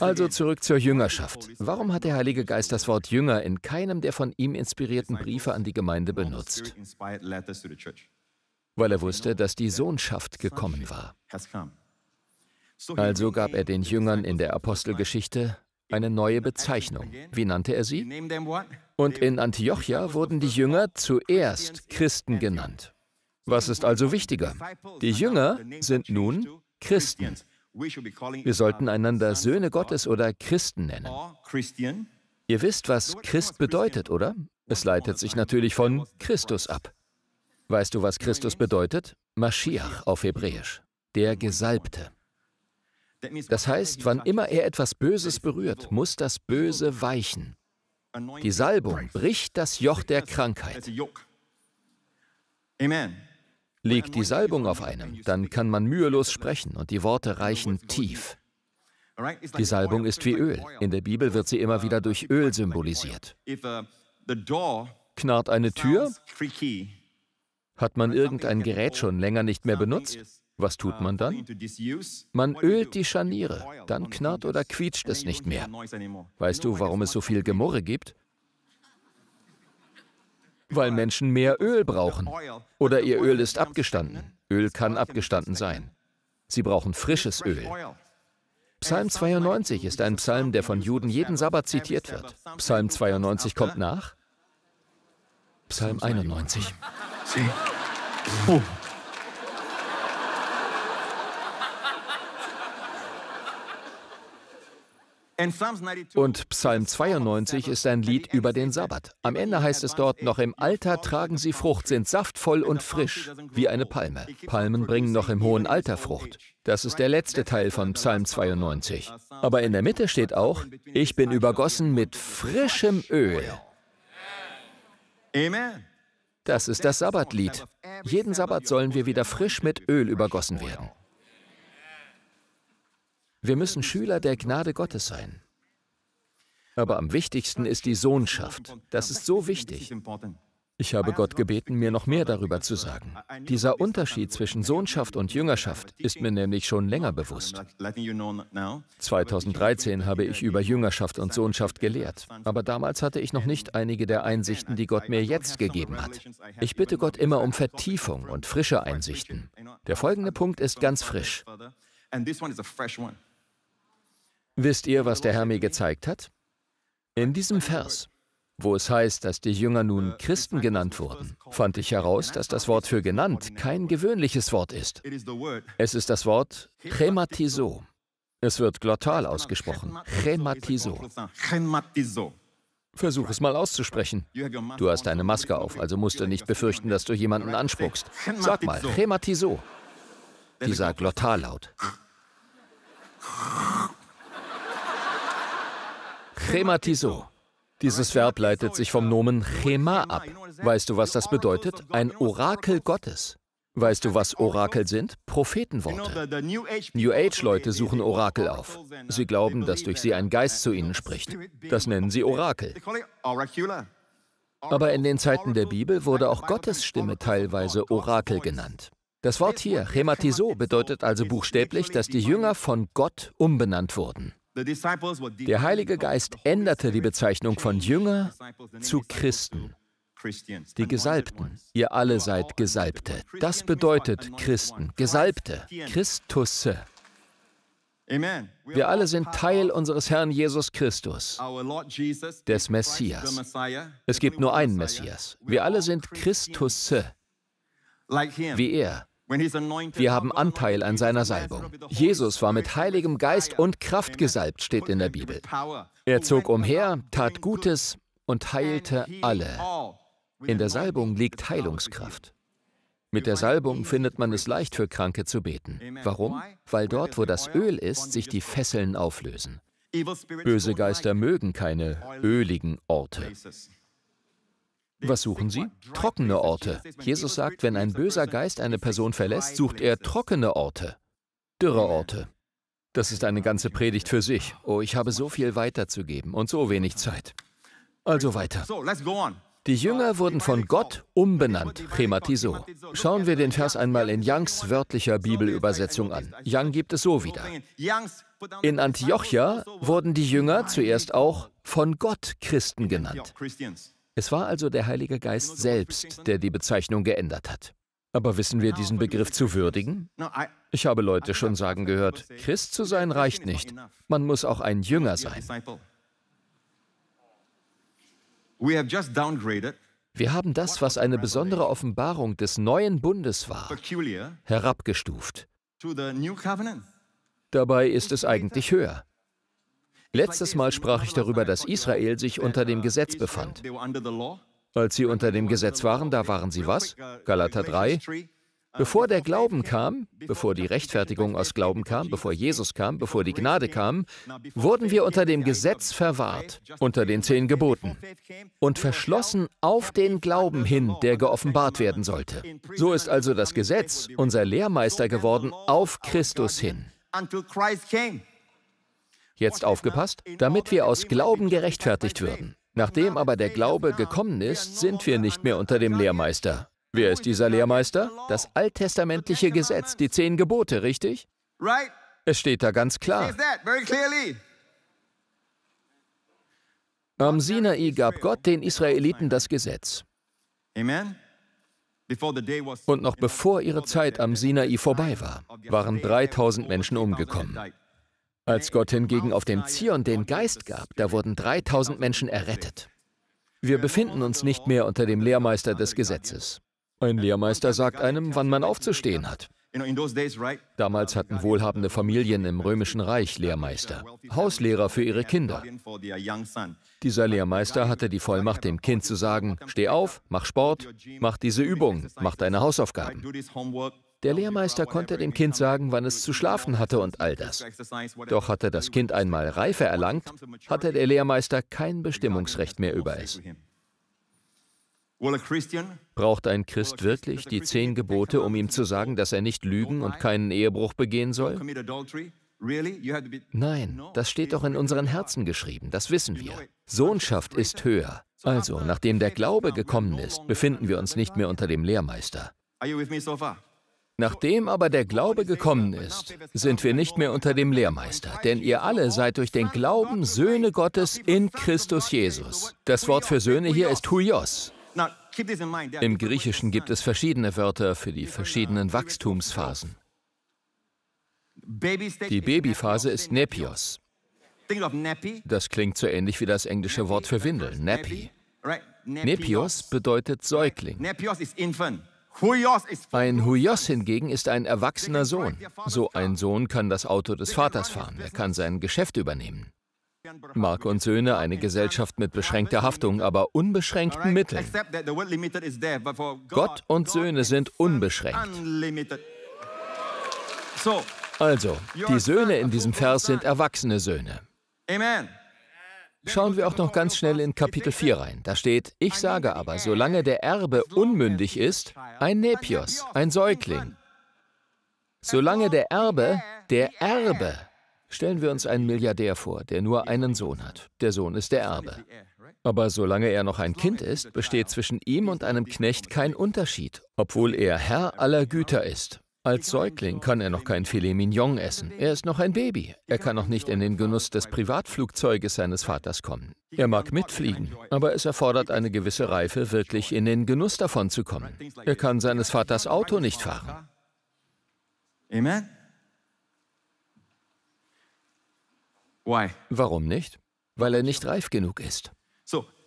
Also zurück zur Jüngerschaft. Warum hat der Heilige Geist das Wort Jünger in keinem der von ihm inspirierten Briefe an die Gemeinde benutzt? Weil er wusste, dass die Sohnschaft gekommen war. Also gab er den Jüngern in der Apostelgeschichte eine neue Bezeichnung. Wie nannte er sie? Und in Antiochia wurden die Jünger zuerst Christen genannt. Was ist also wichtiger? Die Jünger sind nun Christen. Wir sollten uh, einander Söhne Gottes oder Christen nennen. Ihr wisst, was Christ bedeutet, oder? Es leitet sich natürlich von Christus ab. Weißt du, was Christus bedeutet? Mashiach auf Hebräisch, der Gesalbte. Das heißt, wann immer er etwas Böses berührt, muss das Böse weichen. Die Salbung bricht das Joch der Krankheit. Amen. Liegt die Salbung auf einem, dann kann man mühelos sprechen und die Worte reichen tief. Die Salbung ist wie Öl. In der Bibel wird sie immer wieder durch Öl symbolisiert. Knarrt eine Tür? Hat man irgendein Gerät schon länger nicht mehr benutzt? Was tut man dann? Man ölt die Scharniere, dann knarrt oder quietscht es nicht mehr. Weißt du, warum es so viel Gemurre gibt? Weil Menschen mehr Öl brauchen. Oder ihr Öl ist abgestanden. Öl kann abgestanden sein. Sie brauchen frisches Öl. Psalm 92 ist ein Psalm, der von Juden jeden Sabbat zitiert wird. Psalm 92 kommt nach Psalm 91. Oh. Und Psalm 92 ist ein Lied über den Sabbat. Am Ende heißt es dort, noch im Alter tragen sie Frucht, sind saftvoll und frisch, wie eine Palme. Palmen bringen noch im hohen Alter Frucht. Das ist der letzte Teil von Psalm 92. Aber in der Mitte steht auch, ich bin übergossen mit frischem Öl. Das ist das Sabbatlied. Jeden Sabbat sollen wir wieder frisch mit Öl übergossen werden. Wir müssen Schüler der Gnade Gottes sein. Aber am wichtigsten ist die Sohnschaft. Das ist so wichtig. Ich habe Gott gebeten, mir noch mehr darüber zu sagen. Dieser Unterschied zwischen Sohnschaft und Jüngerschaft ist mir nämlich schon länger bewusst. 2013 habe ich über Jüngerschaft und Sohnschaft gelehrt, aber damals hatte ich noch nicht einige der Einsichten, die Gott mir jetzt gegeben hat. Ich bitte Gott immer um Vertiefung und frische Einsichten. Der folgende Punkt ist ganz frisch. Wisst ihr, was der Herr mir gezeigt hat? In diesem Vers, wo es heißt, dass die Jünger nun Christen genannt wurden, fand ich heraus, dass das Wort für genannt kein gewöhnliches Wort ist. Es ist das Wort chematiso. Es wird glottal ausgesprochen. Chematiso. Versuch es mal auszusprechen. Du hast eine Maske auf, also musst du nicht befürchten, dass du jemanden anspuckst. Sag mal, chematiso. Dieser Glottallaut. Chematiso. Dieses Verb leitet sich vom Nomen Chema ab. Weißt du, was das bedeutet? Ein Orakel Gottes. Weißt du, was Orakel sind? Prophetenworte. New Age-Leute suchen Orakel auf. Sie glauben, dass durch sie ein Geist zu ihnen spricht. Das nennen sie Orakel. Aber in den Zeiten der Bibel wurde auch Gottes Stimme teilweise Orakel genannt. Das Wort hier, Chematiso, bedeutet also buchstäblich, dass die Jünger von Gott umbenannt wurden. Der Heilige Geist änderte die Bezeichnung von Jünger zu Christen. Die Gesalbten. Ihr alle seid Gesalbte. Das bedeutet Christen. Gesalbte. Christusse. Wir alle sind Teil unseres Herrn Jesus Christus, des Messias. Es gibt nur einen Messias. Wir alle sind Christusse, wie er. Wir haben Anteil an seiner Salbung. Jesus war mit Heiligem Geist und Kraft gesalbt, steht in der Bibel. Er zog umher, tat Gutes und heilte alle. In der Salbung liegt Heilungskraft. Mit der Salbung findet man es leicht für Kranke zu beten. Warum? Weil dort, wo das Öl ist, sich die Fesseln auflösen. Böse Geister mögen keine öligen Orte. Was suchen sie? Trockene Orte. Jesus sagt, wenn ein böser Geist eine Person verlässt, sucht er trockene Orte, dürre Orte. Das ist eine ganze Predigt für sich. Oh, ich habe so viel weiterzugeben und so wenig Zeit. Also weiter. Die Jünger wurden von Gott umbenannt, Chematiso. Schauen wir den Vers einmal in Youngs wörtlicher Bibelübersetzung an. Young gibt es so wieder. In Antiochia wurden die Jünger zuerst auch von Gott Christen genannt. Es war also der Heilige Geist selbst, der die Bezeichnung geändert hat. Aber wissen wir diesen Begriff zu würdigen? Ich habe Leute schon sagen gehört, Christ zu sein reicht nicht. Man muss auch ein Jünger sein. Wir haben das, was eine besondere Offenbarung des neuen Bundes war, herabgestuft. Dabei ist es eigentlich höher. Letztes Mal sprach ich darüber, dass Israel sich unter dem Gesetz befand. Als sie unter dem Gesetz waren, da waren sie was? Galater 3. Bevor der Glauben kam, bevor die Rechtfertigung aus Glauben kam, bevor Jesus kam, bevor die Gnade kam, wurden wir unter dem Gesetz verwahrt, unter den zehn Geboten und verschlossen auf den Glauben hin, der geoffenbart werden sollte. So ist also das Gesetz unser Lehrmeister geworden auf Christus hin. Jetzt aufgepasst, damit wir aus Glauben gerechtfertigt würden. Nachdem aber der Glaube gekommen ist, sind wir nicht mehr unter dem Lehrmeister. Wer ist dieser Lehrmeister? Das alttestamentliche Gesetz, die zehn Gebote, richtig? Es steht da ganz klar. Am Sinai gab Gott den Israeliten das Gesetz. Und noch bevor ihre Zeit am Sinai vorbei war, waren 3000 Menschen umgekommen. Als Gott hingegen auf dem Zion den Geist gab, da wurden 3000 Menschen errettet. Wir befinden uns nicht mehr unter dem Lehrmeister des Gesetzes. Ein Lehrmeister sagt einem, wann man aufzustehen hat. Damals hatten wohlhabende Familien im Römischen Reich Lehrmeister, Hauslehrer für ihre Kinder. Dieser Lehrmeister hatte die Vollmacht, dem Kind zu sagen, steh auf, mach Sport, mach diese Übung, mach deine Hausaufgaben. Der Lehrmeister konnte dem Kind sagen, wann es zu schlafen hatte und all das. Doch hatte das Kind einmal Reife erlangt, hatte der Lehrmeister kein Bestimmungsrecht mehr über es. Braucht ein Christ wirklich die zehn Gebote, um ihm zu sagen, dass er nicht lügen und keinen Ehebruch begehen soll? Nein, das steht doch in unseren Herzen geschrieben, das wissen wir. Sohnschaft ist höher. Also, nachdem der Glaube gekommen ist, befinden wir uns nicht mehr unter dem Lehrmeister. Nachdem aber der Glaube gekommen ist, sind wir nicht mehr unter dem Lehrmeister, denn ihr alle seid durch den Glauben Söhne Gottes in Christus Jesus. Das Wort für Söhne hier ist Huios. Im Griechischen gibt es verschiedene Wörter für die verschiedenen Wachstumsphasen. Die Babyphase ist Nepios. Das klingt so ähnlich wie das englische Wort für Windel, Nepi. Nepios bedeutet Säugling. Nepios ist Infant. Ein Huyos hingegen ist ein erwachsener Sohn. So ein Sohn kann das Auto des Vaters fahren, er kann sein Geschäft übernehmen. Mark und Söhne, eine Gesellschaft mit beschränkter Haftung, aber unbeschränkten Mitteln. Gott und Söhne sind unbeschränkt. Also, die Söhne in diesem also Vers also sind erwachsene Söhne. Amen. Schauen wir auch noch ganz schnell in Kapitel 4 rein. Da steht, ich sage aber, solange der Erbe unmündig ist, ein Nepios, ein Säugling. Solange der Erbe, der Erbe, stellen wir uns einen Milliardär vor, der nur einen Sohn hat. Der Sohn ist der Erbe. Aber solange er noch ein Kind ist, besteht zwischen ihm und einem Knecht kein Unterschied, obwohl er Herr aller Güter ist. Als Säugling kann er noch kein Filet Mignon essen. Er ist noch ein Baby. Er kann noch nicht in den Genuss des Privatflugzeuges seines Vaters kommen. Er mag mitfliegen, aber es erfordert eine gewisse Reife, wirklich in den Genuss davon zu kommen. Er kann seines Vaters Auto nicht fahren. Amen. Warum nicht? Weil er nicht reif genug ist.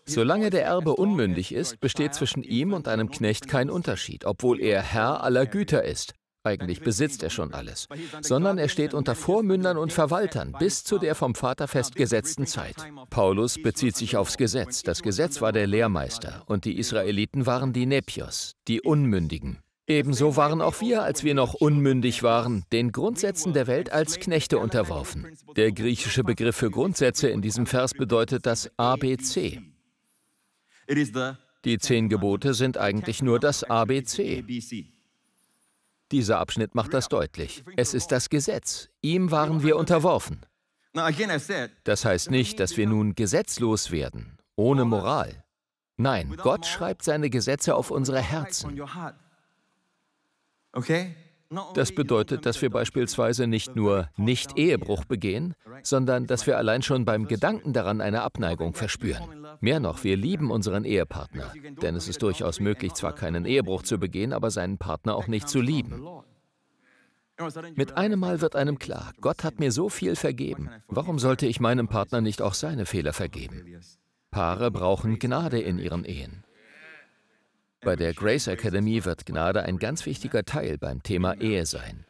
Solange der Erbe unmündig ist, besteht zwischen ihm und einem Knecht kein Unterschied, obwohl er Herr aller Güter ist. Eigentlich besitzt er schon alles, sondern er steht unter Vormündern und Verwaltern bis zu der vom Vater festgesetzten Zeit. Paulus bezieht sich aufs Gesetz. Das Gesetz war der Lehrmeister und die Israeliten waren die Nepios, die Unmündigen. Ebenso waren auch wir, als wir noch unmündig waren, den Grundsätzen der Welt als Knechte unterworfen. Der griechische Begriff für Grundsätze in diesem Vers bedeutet das ABC. Die zehn Gebote sind eigentlich nur das ABC. Dieser Abschnitt macht das deutlich. Es ist das Gesetz. Ihm waren wir unterworfen. Das heißt nicht, dass wir nun gesetzlos werden, ohne Moral. Nein, Gott schreibt seine Gesetze auf unsere Herzen. Okay? Das bedeutet, dass wir beispielsweise nicht nur Nicht-Ehebruch begehen, sondern dass wir allein schon beim Gedanken daran eine Abneigung verspüren. Mehr noch, wir lieben unseren Ehepartner, denn es ist durchaus möglich, zwar keinen Ehebruch zu begehen, aber seinen Partner auch nicht zu lieben. Mit einem Mal wird einem klar, Gott hat mir so viel vergeben, warum sollte ich meinem Partner nicht auch seine Fehler vergeben? Paare brauchen Gnade in ihren Ehen. Bei der Grace Academy wird Gnade ein ganz wichtiger Teil beim Thema Ehe sein.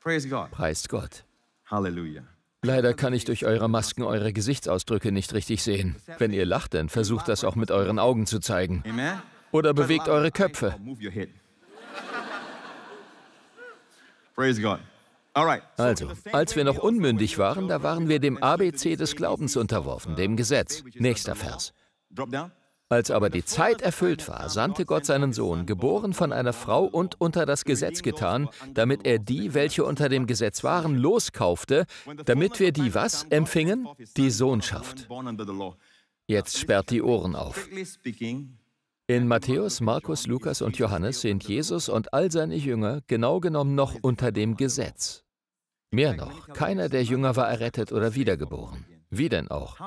Preist Gott. Halleluja. Leider kann ich durch eure Masken eure Gesichtsausdrücke nicht richtig sehen. Wenn ihr lacht, dann versucht das auch mit euren Augen zu zeigen. Oder bewegt eure Köpfe. Oh, also, als wir noch also unmündig waren, da waren wir dem ABC des Glaubens unterworfen, dem uh, Gesetz. Nächster Vers. Als aber die Zeit erfüllt war, sandte Gott seinen Sohn, geboren von einer Frau und unter das Gesetz getan, damit er die, welche unter dem Gesetz waren, loskaufte, damit wir die was empfingen? Die Sohnschaft. Jetzt sperrt die Ohren auf. In Matthäus, Markus, Lukas und Johannes sind Jesus und all seine Jünger genau genommen noch unter dem Gesetz. Mehr noch, keiner der Jünger war errettet oder wiedergeboren. Wie denn auch?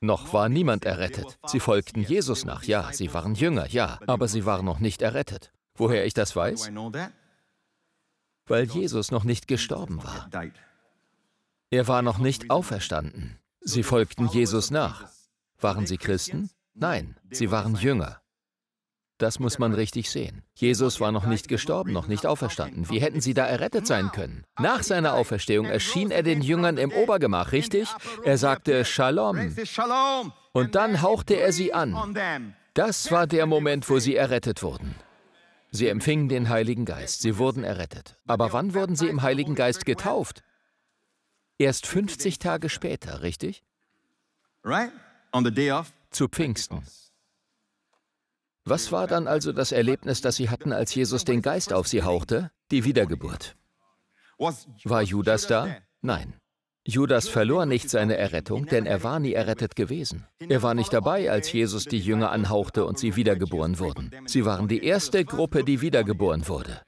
Noch war niemand errettet. Sie folgten Jesus nach, ja, sie waren Jünger, ja, aber sie waren noch nicht errettet. Woher ich das weiß? Weil Jesus noch nicht gestorben war. Er war noch nicht auferstanden. Sie folgten Jesus nach. Waren sie Christen? Nein, sie waren Jünger. Das muss man richtig sehen. Jesus war noch nicht gestorben, noch nicht auferstanden. Wie hätten sie da errettet sein können? Nach seiner Auferstehung erschien er den Jüngern im Obergemach, richtig? Er sagte Shalom. Und dann hauchte er sie an. Das war der Moment, wo sie errettet wurden. Sie empfingen den Heiligen Geist, sie wurden errettet. Aber wann wurden sie im Heiligen Geist getauft? Erst 50 Tage später, richtig? Zu Pfingsten. Was war dann also das Erlebnis, das sie hatten, als Jesus den Geist auf sie hauchte? Die Wiedergeburt. War Judas da? Nein. Judas verlor nicht seine Errettung, denn er war nie errettet gewesen. Er war nicht dabei, als Jesus die Jünger anhauchte und sie wiedergeboren wurden. Sie waren die erste Gruppe, die wiedergeboren wurde.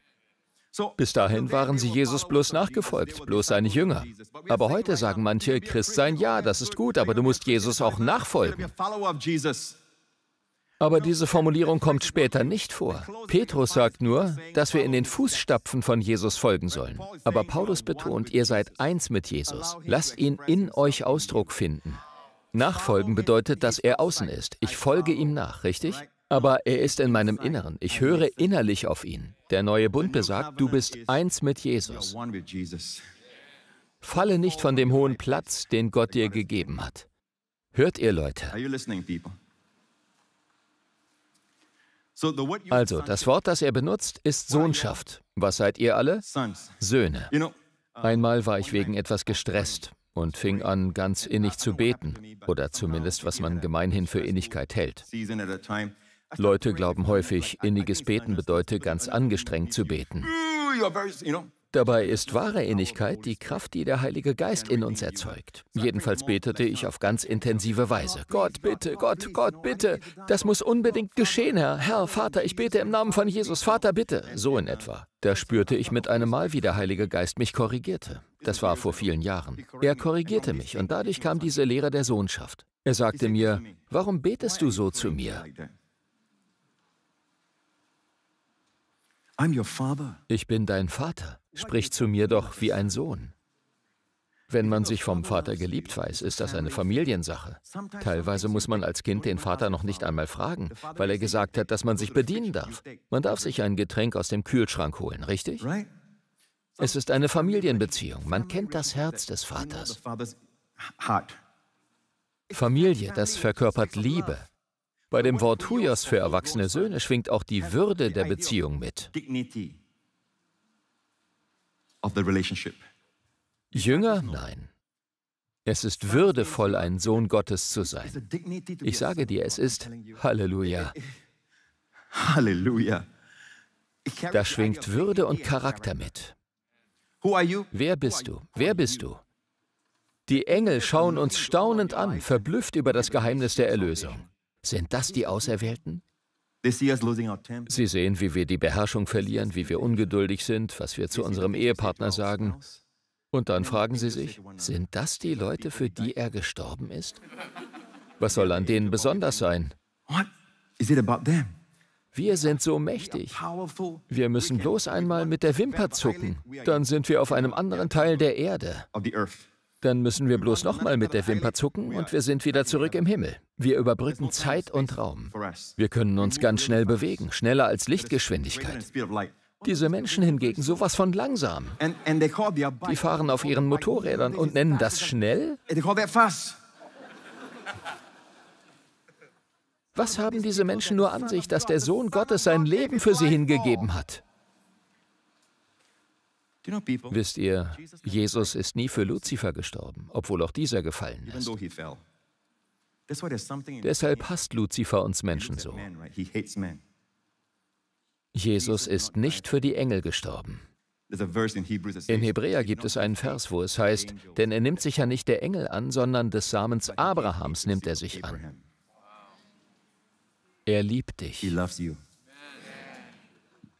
Bis dahin waren sie Jesus bloß nachgefolgt, bloß seine Jünger. Aber heute sagen manche, Christ sein, ja, das ist gut, aber du musst Jesus auch nachfolgen. Aber diese Formulierung kommt später nicht vor. Petrus sagt nur, dass wir in den Fußstapfen von Jesus folgen sollen. Aber Paulus betont, ihr seid eins mit Jesus. Lasst ihn in euch Ausdruck finden. Nachfolgen bedeutet, dass er außen ist. Ich folge ihm nach, richtig? Aber er ist in meinem Inneren. Ich höre innerlich auf ihn. Der neue Bund besagt, du bist eins mit Jesus. Falle nicht von dem hohen Platz, den Gott dir gegeben hat. Hört ihr, Leute? Also, das Wort, das er benutzt, ist Sohnschaft. Was seid ihr alle? Söhne. Uh, Einmal war ich wegen etwas gestresst und fing an, ganz innig zu beten, oder zumindest, was man gemeinhin für Innigkeit hält. Leute glauben häufig, inniges Beten bedeutet, ganz angestrengt zu beten. Dabei ist wahre Innigkeit die Kraft, die der Heilige Geist in uns erzeugt. Jedenfalls betete ich auf ganz intensive Weise. Gott, bitte, Gott, Gott, bitte. Das muss unbedingt geschehen, Herr. Herr, Vater, ich bete im Namen von Jesus. Vater, bitte. So in etwa. Da spürte ich mit einem Mal, wie der Heilige Geist mich korrigierte. Das war vor vielen Jahren. Er korrigierte mich und dadurch kam diese Lehre der Sohnschaft. Er sagte mir, warum betest du so zu mir? Ich bin dein Vater spricht zu mir doch wie ein Sohn. Wenn man sich vom Vater geliebt weiß, ist das eine Familiensache. Teilweise muss man als Kind den Vater noch nicht einmal fragen, weil er gesagt hat, dass man sich bedienen darf. Man darf sich ein Getränk aus dem Kühlschrank holen, richtig? Es ist eine Familienbeziehung. Man kennt das Herz des Vaters. Familie, das verkörpert Liebe. Bei dem Wort Huyos für erwachsene Söhne schwingt auch die Würde der Beziehung mit of the relationship. Jünger? Nein. Es ist würdevoll, ein Sohn Gottes zu sein. Ich sage dir, es ist Halleluja. Halleluja. Da schwingt Würde und Charakter mit. Wer bist du? Wer bist du? Die Engel schauen uns staunend an, verblüfft über das Geheimnis der Erlösung. Sind das die Auserwählten? Sie sehen, wie wir die Beherrschung verlieren, wie wir ungeduldig sind, was wir zu unserem Ehepartner sagen. Und dann fragen sie sich, sind das die Leute, für die er gestorben ist? Was soll an denen besonders sein? Wir sind so mächtig. Wir müssen bloß einmal mit der Wimper zucken. Dann sind wir auf einem anderen Teil der Erde. Dann müssen wir bloß nochmal mit der Wimper zucken und wir sind wieder zurück im Himmel. Wir überbrücken Zeit und Raum. Wir können uns ganz schnell bewegen, schneller als Lichtgeschwindigkeit. Diese Menschen hingegen sowas von langsam. Die fahren auf ihren Motorrädern und nennen das schnell? Was haben diese Menschen nur an sich, dass der Sohn Gottes sein Leben für sie hingegeben hat? Wisst ihr, Jesus ist nie für Luzifer gestorben, obwohl auch dieser gefallen ist. Deshalb hasst Luzifer uns Menschen so. Jesus ist nicht für die Engel gestorben. In Hebräer gibt es einen Vers, wo es heißt, denn er nimmt sich ja nicht der Engel an, sondern des Samens Abrahams nimmt er sich an. Er liebt dich.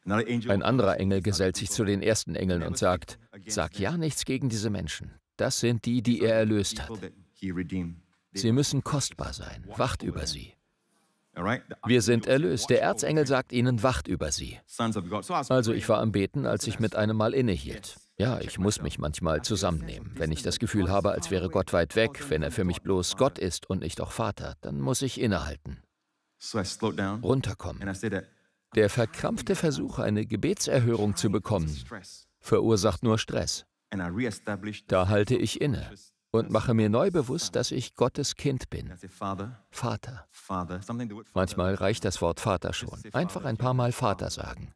Ein anderer Engel gesellt sich zu den ersten Engeln und sagt, sag ja nichts gegen diese Menschen. Das sind die, die er erlöst hat. Sie müssen kostbar sein. Wacht über sie. Wir sind erlöst. Der Erzengel sagt ihnen, wacht über sie. Also ich war am Beten, als ich mit einem Mal innehielt. Ja, ich muss mich manchmal zusammennehmen. Wenn ich das Gefühl habe, als wäre Gott weit weg, wenn er für mich bloß Gott ist und nicht auch Vater, dann muss ich innehalten. Runterkommen. Der verkrampfte Versuch, eine Gebetserhörung zu bekommen, verursacht nur Stress. Da halte ich inne und mache mir neu bewusst, dass ich Gottes Kind bin. Vater. Manchmal reicht das Wort Vater schon. Einfach ein paar Mal Vater sagen.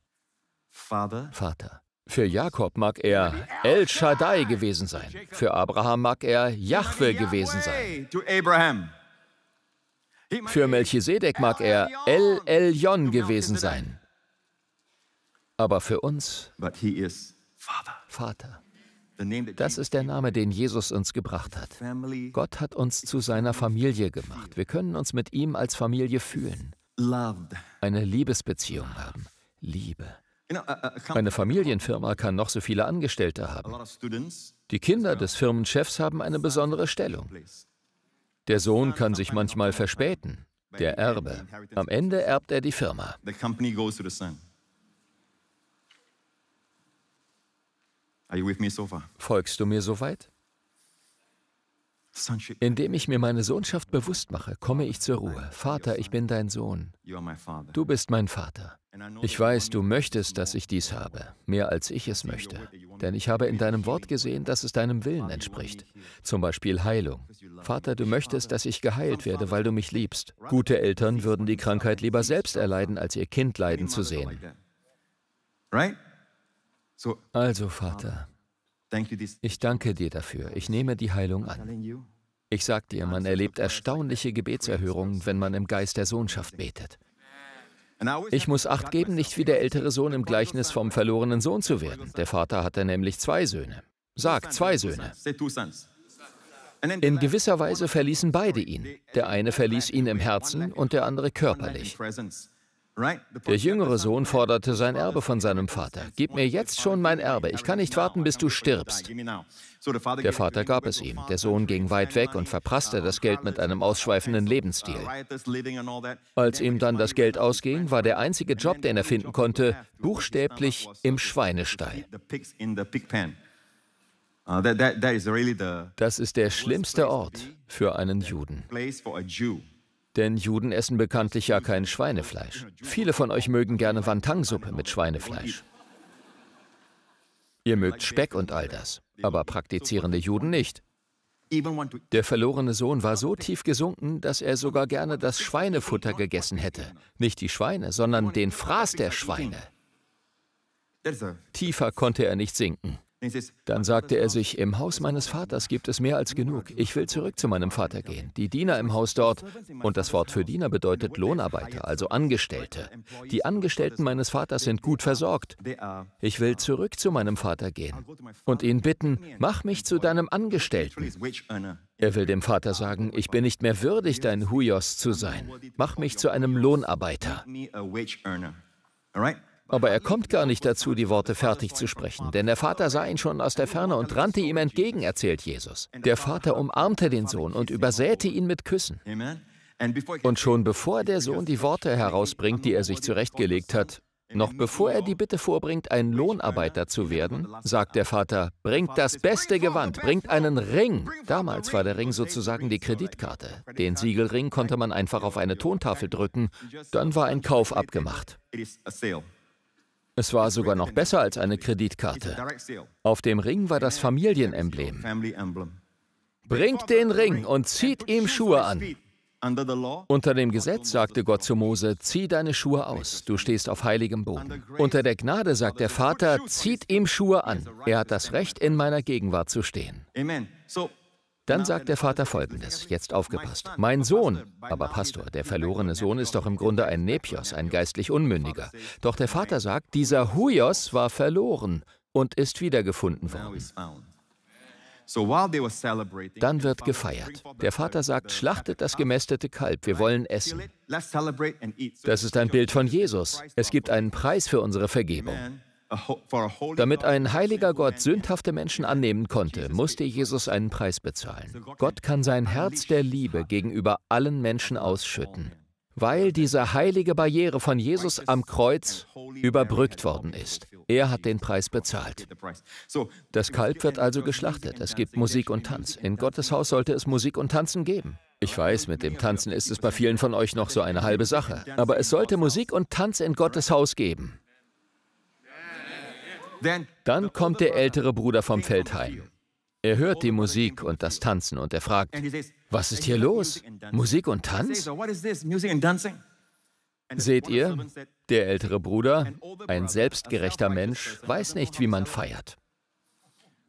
Vater. Für Jakob mag er El Shaddai gewesen sein. Für Abraham mag er Yahweh gewesen sein. Für Melchisedek mag er El Elyon gewesen sein, aber für uns Vater. Das ist der Name, den Jesus uns gebracht hat. Gott hat uns zu seiner Familie gemacht. Wir können uns mit ihm als Familie fühlen, eine Liebesbeziehung haben. Liebe. Eine Familienfirma kann noch so viele Angestellte haben. Die Kinder des Firmenchefs haben eine besondere Stellung. Der Sohn kann sich manchmal verspäten, der Erbe. Am Ende erbt er die Firma. Folgst du mir soweit? Indem ich mir meine Sohnschaft bewusst mache, komme ich zur Ruhe. Vater, ich bin dein Sohn. Du bist mein Vater. Ich weiß, du möchtest, dass ich dies habe, mehr als ich es möchte. Denn ich habe in deinem Wort gesehen, dass es deinem Willen entspricht. Zum Beispiel Heilung. Vater, du möchtest, dass ich geheilt werde, weil du mich liebst. Gute Eltern würden die Krankheit lieber selbst erleiden, als ihr Kind leiden zu sehen. Also, Vater, ich danke dir dafür. Ich nehme die Heilung an. Ich sag dir, man erlebt erstaunliche Gebetserhörungen, wenn man im Geist der Sohnschaft betet. Ich muss acht geben, nicht wie der ältere Sohn im Gleichnis vom verlorenen Sohn zu werden. Der Vater hatte nämlich zwei Söhne. Sag, zwei Söhne. In gewisser Weise verließen beide ihn. Der eine verließ ihn im Herzen und der andere körperlich. Der jüngere Sohn forderte sein Erbe von seinem Vater. Gib mir jetzt schon mein Erbe, ich kann nicht warten, bis du stirbst. Der Vater gab es ihm. Der Sohn ging weit weg und verprasste das Geld mit einem ausschweifenden Lebensstil. Als ihm dann das Geld ausging, war der einzige Job, den er finden konnte, buchstäblich im Schweinestall. Uh, das ist der schlimmste Ort für einen Juden. Denn Juden essen bekanntlich ja kein Schweinefleisch. Viele von euch mögen gerne Wantang-Suppe mit Schweinefleisch. Ihr mögt Speck und all das, aber praktizierende Juden nicht. Der verlorene Sohn war so tief gesunken, dass er sogar gerne das Schweinefutter gegessen hätte. Nicht die Schweine, sondern den Fraß der Schweine. Tiefer konnte er nicht sinken. Dann sagte er sich, im Haus meines Vaters gibt es mehr als genug. Ich will zurück zu meinem Vater gehen. Die Diener im Haus dort, und das Wort für Diener bedeutet Lohnarbeiter, also Angestellte. Die Angestellten meines Vaters sind gut versorgt. Ich will zurück zu meinem Vater gehen und ihn bitten, mach mich zu deinem Angestellten. Er will dem Vater sagen, ich bin nicht mehr würdig, dein Huyos zu sein. Mach mich zu einem Lohnarbeiter. Aber er kommt gar nicht dazu, die Worte fertig zu sprechen, denn der Vater sah ihn schon aus der Ferne und rannte ihm entgegen, erzählt Jesus. Der Vater umarmte den Sohn und übersäte ihn mit Küssen. Und schon bevor der Sohn die Worte herausbringt, die er sich zurechtgelegt hat, noch bevor er die Bitte vorbringt, ein Lohnarbeiter zu werden, sagt der Vater, bringt das beste Gewand, bringt einen Ring. Damals war der Ring sozusagen die Kreditkarte. Den Siegelring konnte man einfach auf eine Tontafel drücken, dann war ein Kauf abgemacht. Es war sogar noch besser als eine Kreditkarte. Auf dem Ring war das Familienemblem. Bringt den Ring und zieht ihm Schuhe an. Unter dem Gesetz sagte Gott zu Mose, zieh deine Schuhe aus, du stehst auf heiligem Boden. Unter der Gnade sagt der Vater, zieht ihm Schuhe an. Er hat das Recht, in meiner Gegenwart zu stehen. Amen. Dann sagt der Vater folgendes, jetzt aufgepasst. Mein Sohn, aber Pastor, der verlorene Sohn ist doch im Grunde ein Nepios, ein geistlich Unmündiger. Doch der Vater sagt, dieser Huios war verloren und ist wiedergefunden worden. Dann wird gefeiert. Der Vater sagt, schlachtet das gemästete Kalb, wir wollen essen. Das ist ein Bild von Jesus. Es gibt einen Preis für unsere Vergebung. Damit ein heiliger Gott sündhafte Menschen annehmen konnte, musste Jesus einen Preis bezahlen. Gott kann sein Herz der Liebe gegenüber allen Menschen ausschütten, weil diese heilige Barriere von Jesus am Kreuz überbrückt worden ist. Er hat den Preis bezahlt. Das Kalb wird also geschlachtet. Es gibt Musik und Tanz. In Gottes Haus sollte es Musik und Tanzen geben. Ich weiß, mit dem Tanzen ist es bei vielen von euch noch so eine halbe Sache. Aber es sollte Musik und Tanz in Gottes Haus geben. Dann kommt der ältere Bruder vom Feld heim. Er hört die Musik und das Tanzen und er fragt, was ist hier los? Musik und Tanz? Seht ihr, der ältere Bruder, ein selbstgerechter Mensch, weiß nicht, wie man feiert.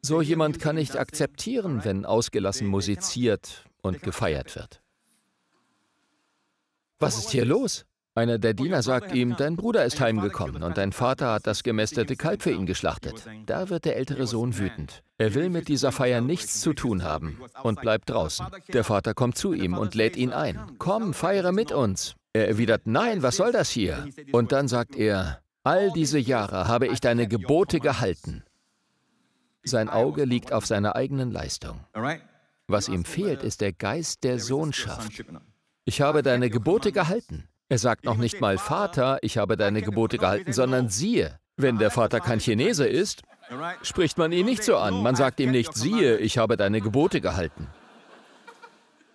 So jemand kann nicht akzeptieren, wenn ausgelassen musiziert und gefeiert wird. Was ist hier los? Einer der oh, Diener sagt ihm, dein Bruder ist heimgekommen und dein Vater hat das gemästete Kalb für ihn geschlachtet. Da wird der ältere Sohn wütend. Er will mit dieser Feier nichts zu tun haben und bleibt draußen. Der Vater kommt zu ihm und lädt ihn ein. Komm, feiere mit uns. Er erwidert, nein, was soll das hier? Und dann sagt er, all diese Jahre habe ich deine Gebote gehalten. Sein Auge liegt auf seiner eigenen Leistung. Was ihm äh, fehlt, ist der Geist der Sohnschaft. Ich habe deine Gebote gehalten. Er sagt noch nicht mal Vater, ich habe deine Gebote gehalten, sondern siehe. Wenn der Vater kein Chinese ist, spricht man ihn nicht so an. Man sagt ihm nicht, siehe, ich habe deine Gebote gehalten.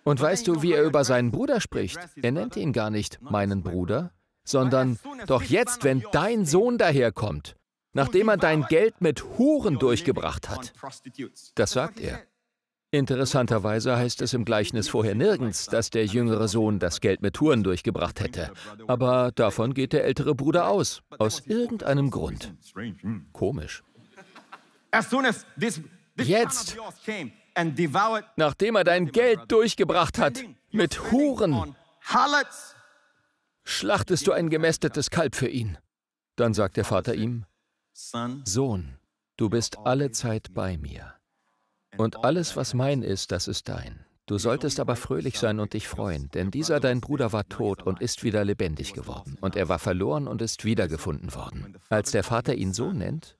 Und weißt du, wie er über seinen Bruder spricht? Er nennt ihn gar nicht meinen Bruder, sondern doch jetzt, wenn dein Sohn daherkommt, nachdem er dein Geld mit Huren durchgebracht hat. Das sagt er. Interessanterweise heißt es im Gleichnis vorher nirgends, dass der jüngere Sohn das Geld mit Huren durchgebracht hätte. Aber davon geht der ältere Bruder aus. Aus irgendeinem Grund. Komisch. Jetzt, nachdem er dein Geld durchgebracht hat, mit Huren, schlachtest du ein gemästetes Kalb für ihn. Dann sagt der Vater ihm, Sohn, du bist alle Zeit bei mir. Und alles, was mein ist, das ist dein. Du solltest aber fröhlich sein und dich freuen, denn dieser dein Bruder war tot und ist wieder lebendig geworden, und er war verloren und ist wiedergefunden worden. Als der Vater ihn so nennt,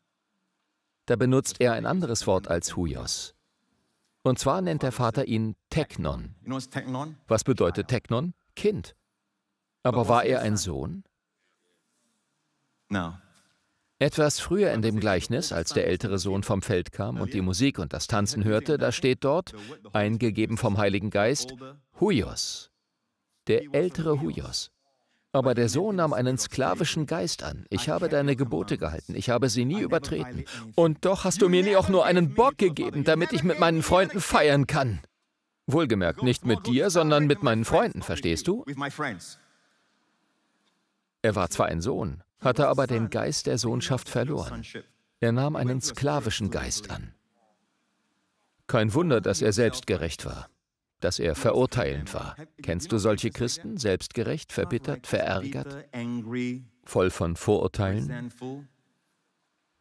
da benutzt er ein anderes Wort als Huios. Und zwar nennt der Vater ihn Technon. Was bedeutet Technon? Kind. Aber war er ein Sohn? Nein. Etwas früher in dem Gleichnis, als der ältere Sohn vom Feld kam und die Musik und das Tanzen hörte, da steht dort, eingegeben vom Heiligen Geist, Huios, der ältere Huios. Aber der Sohn nahm einen sklavischen Geist an. Ich habe deine Gebote gehalten, ich habe sie nie übertreten. Und doch hast du mir nie auch nur einen Bock gegeben, damit ich mit meinen Freunden feiern kann. Wohlgemerkt, nicht mit dir, sondern mit meinen Freunden, verstehst du? Er war zwar ein Sohn, hatte aber den Geist der Sohnschaft verloren. Er nahm einen sklavischen Geist an. Kein Wunder, dass er selbstgerecht war, dass er verurteilend war. Kennst du solche Christen? Selbstgerecht, verbittert, verärgert, voll von Vorurteilen?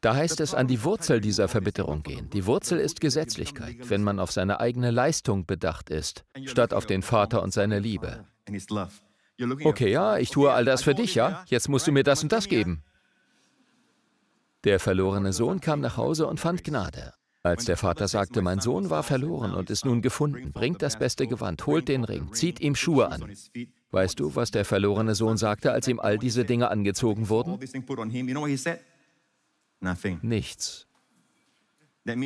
Da heißt es, an die Wurzel dieser Verbitterung gehen. Die Wurzel ist Gesetzlichkeit, wenn man auf seine eigene Leistung bedacht ist, statt auf den Vater und seine Liebe okay, ja, ich tue all das für dich, ja? Jetzt musst du mir das und das geben. Der verlorene Sohn kam nach Hause und fand Gnade. Als der Vater sagte, mein Sohn war verloren und ist nun gefunden, bringt das beste Gewand, holt den Ring, zieht ihm Schuhe an. Weißt du, was der verlorene Sohn sagte, als ihm all diese Dinge angezogen wurden? Nichts.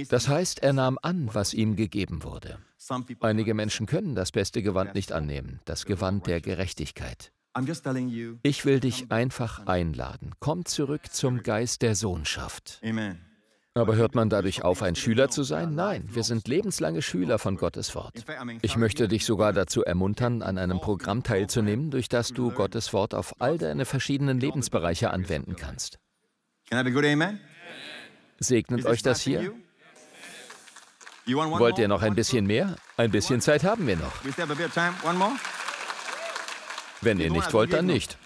Das heißt, er nahm an, was ihm gegeben wurde. Einige Menschen können das beste Gewand nicht annehmen, das Gewand der Gerechtigkeit. Ich will dich einfach einladen. Komm zurück zum Geist der Sohnschaft. Aber hört man dadurch auf, ein Schüler zu sein? Nein, wir sind lebenslange Schüler von Gottes Wort. Ich möchte dich sogar dazu ermuntern, an einem Programm teilzunehmen, durch das du Gottes Wort auf all deine verschiedenen Lebensbereiche anwenden kannst. Segnet euch das hier? Wollt ihr noch ein bisschen mehr? Ein bisschen Zeit haben wir noch. Wenn ihr nicht wollt, dann nicht.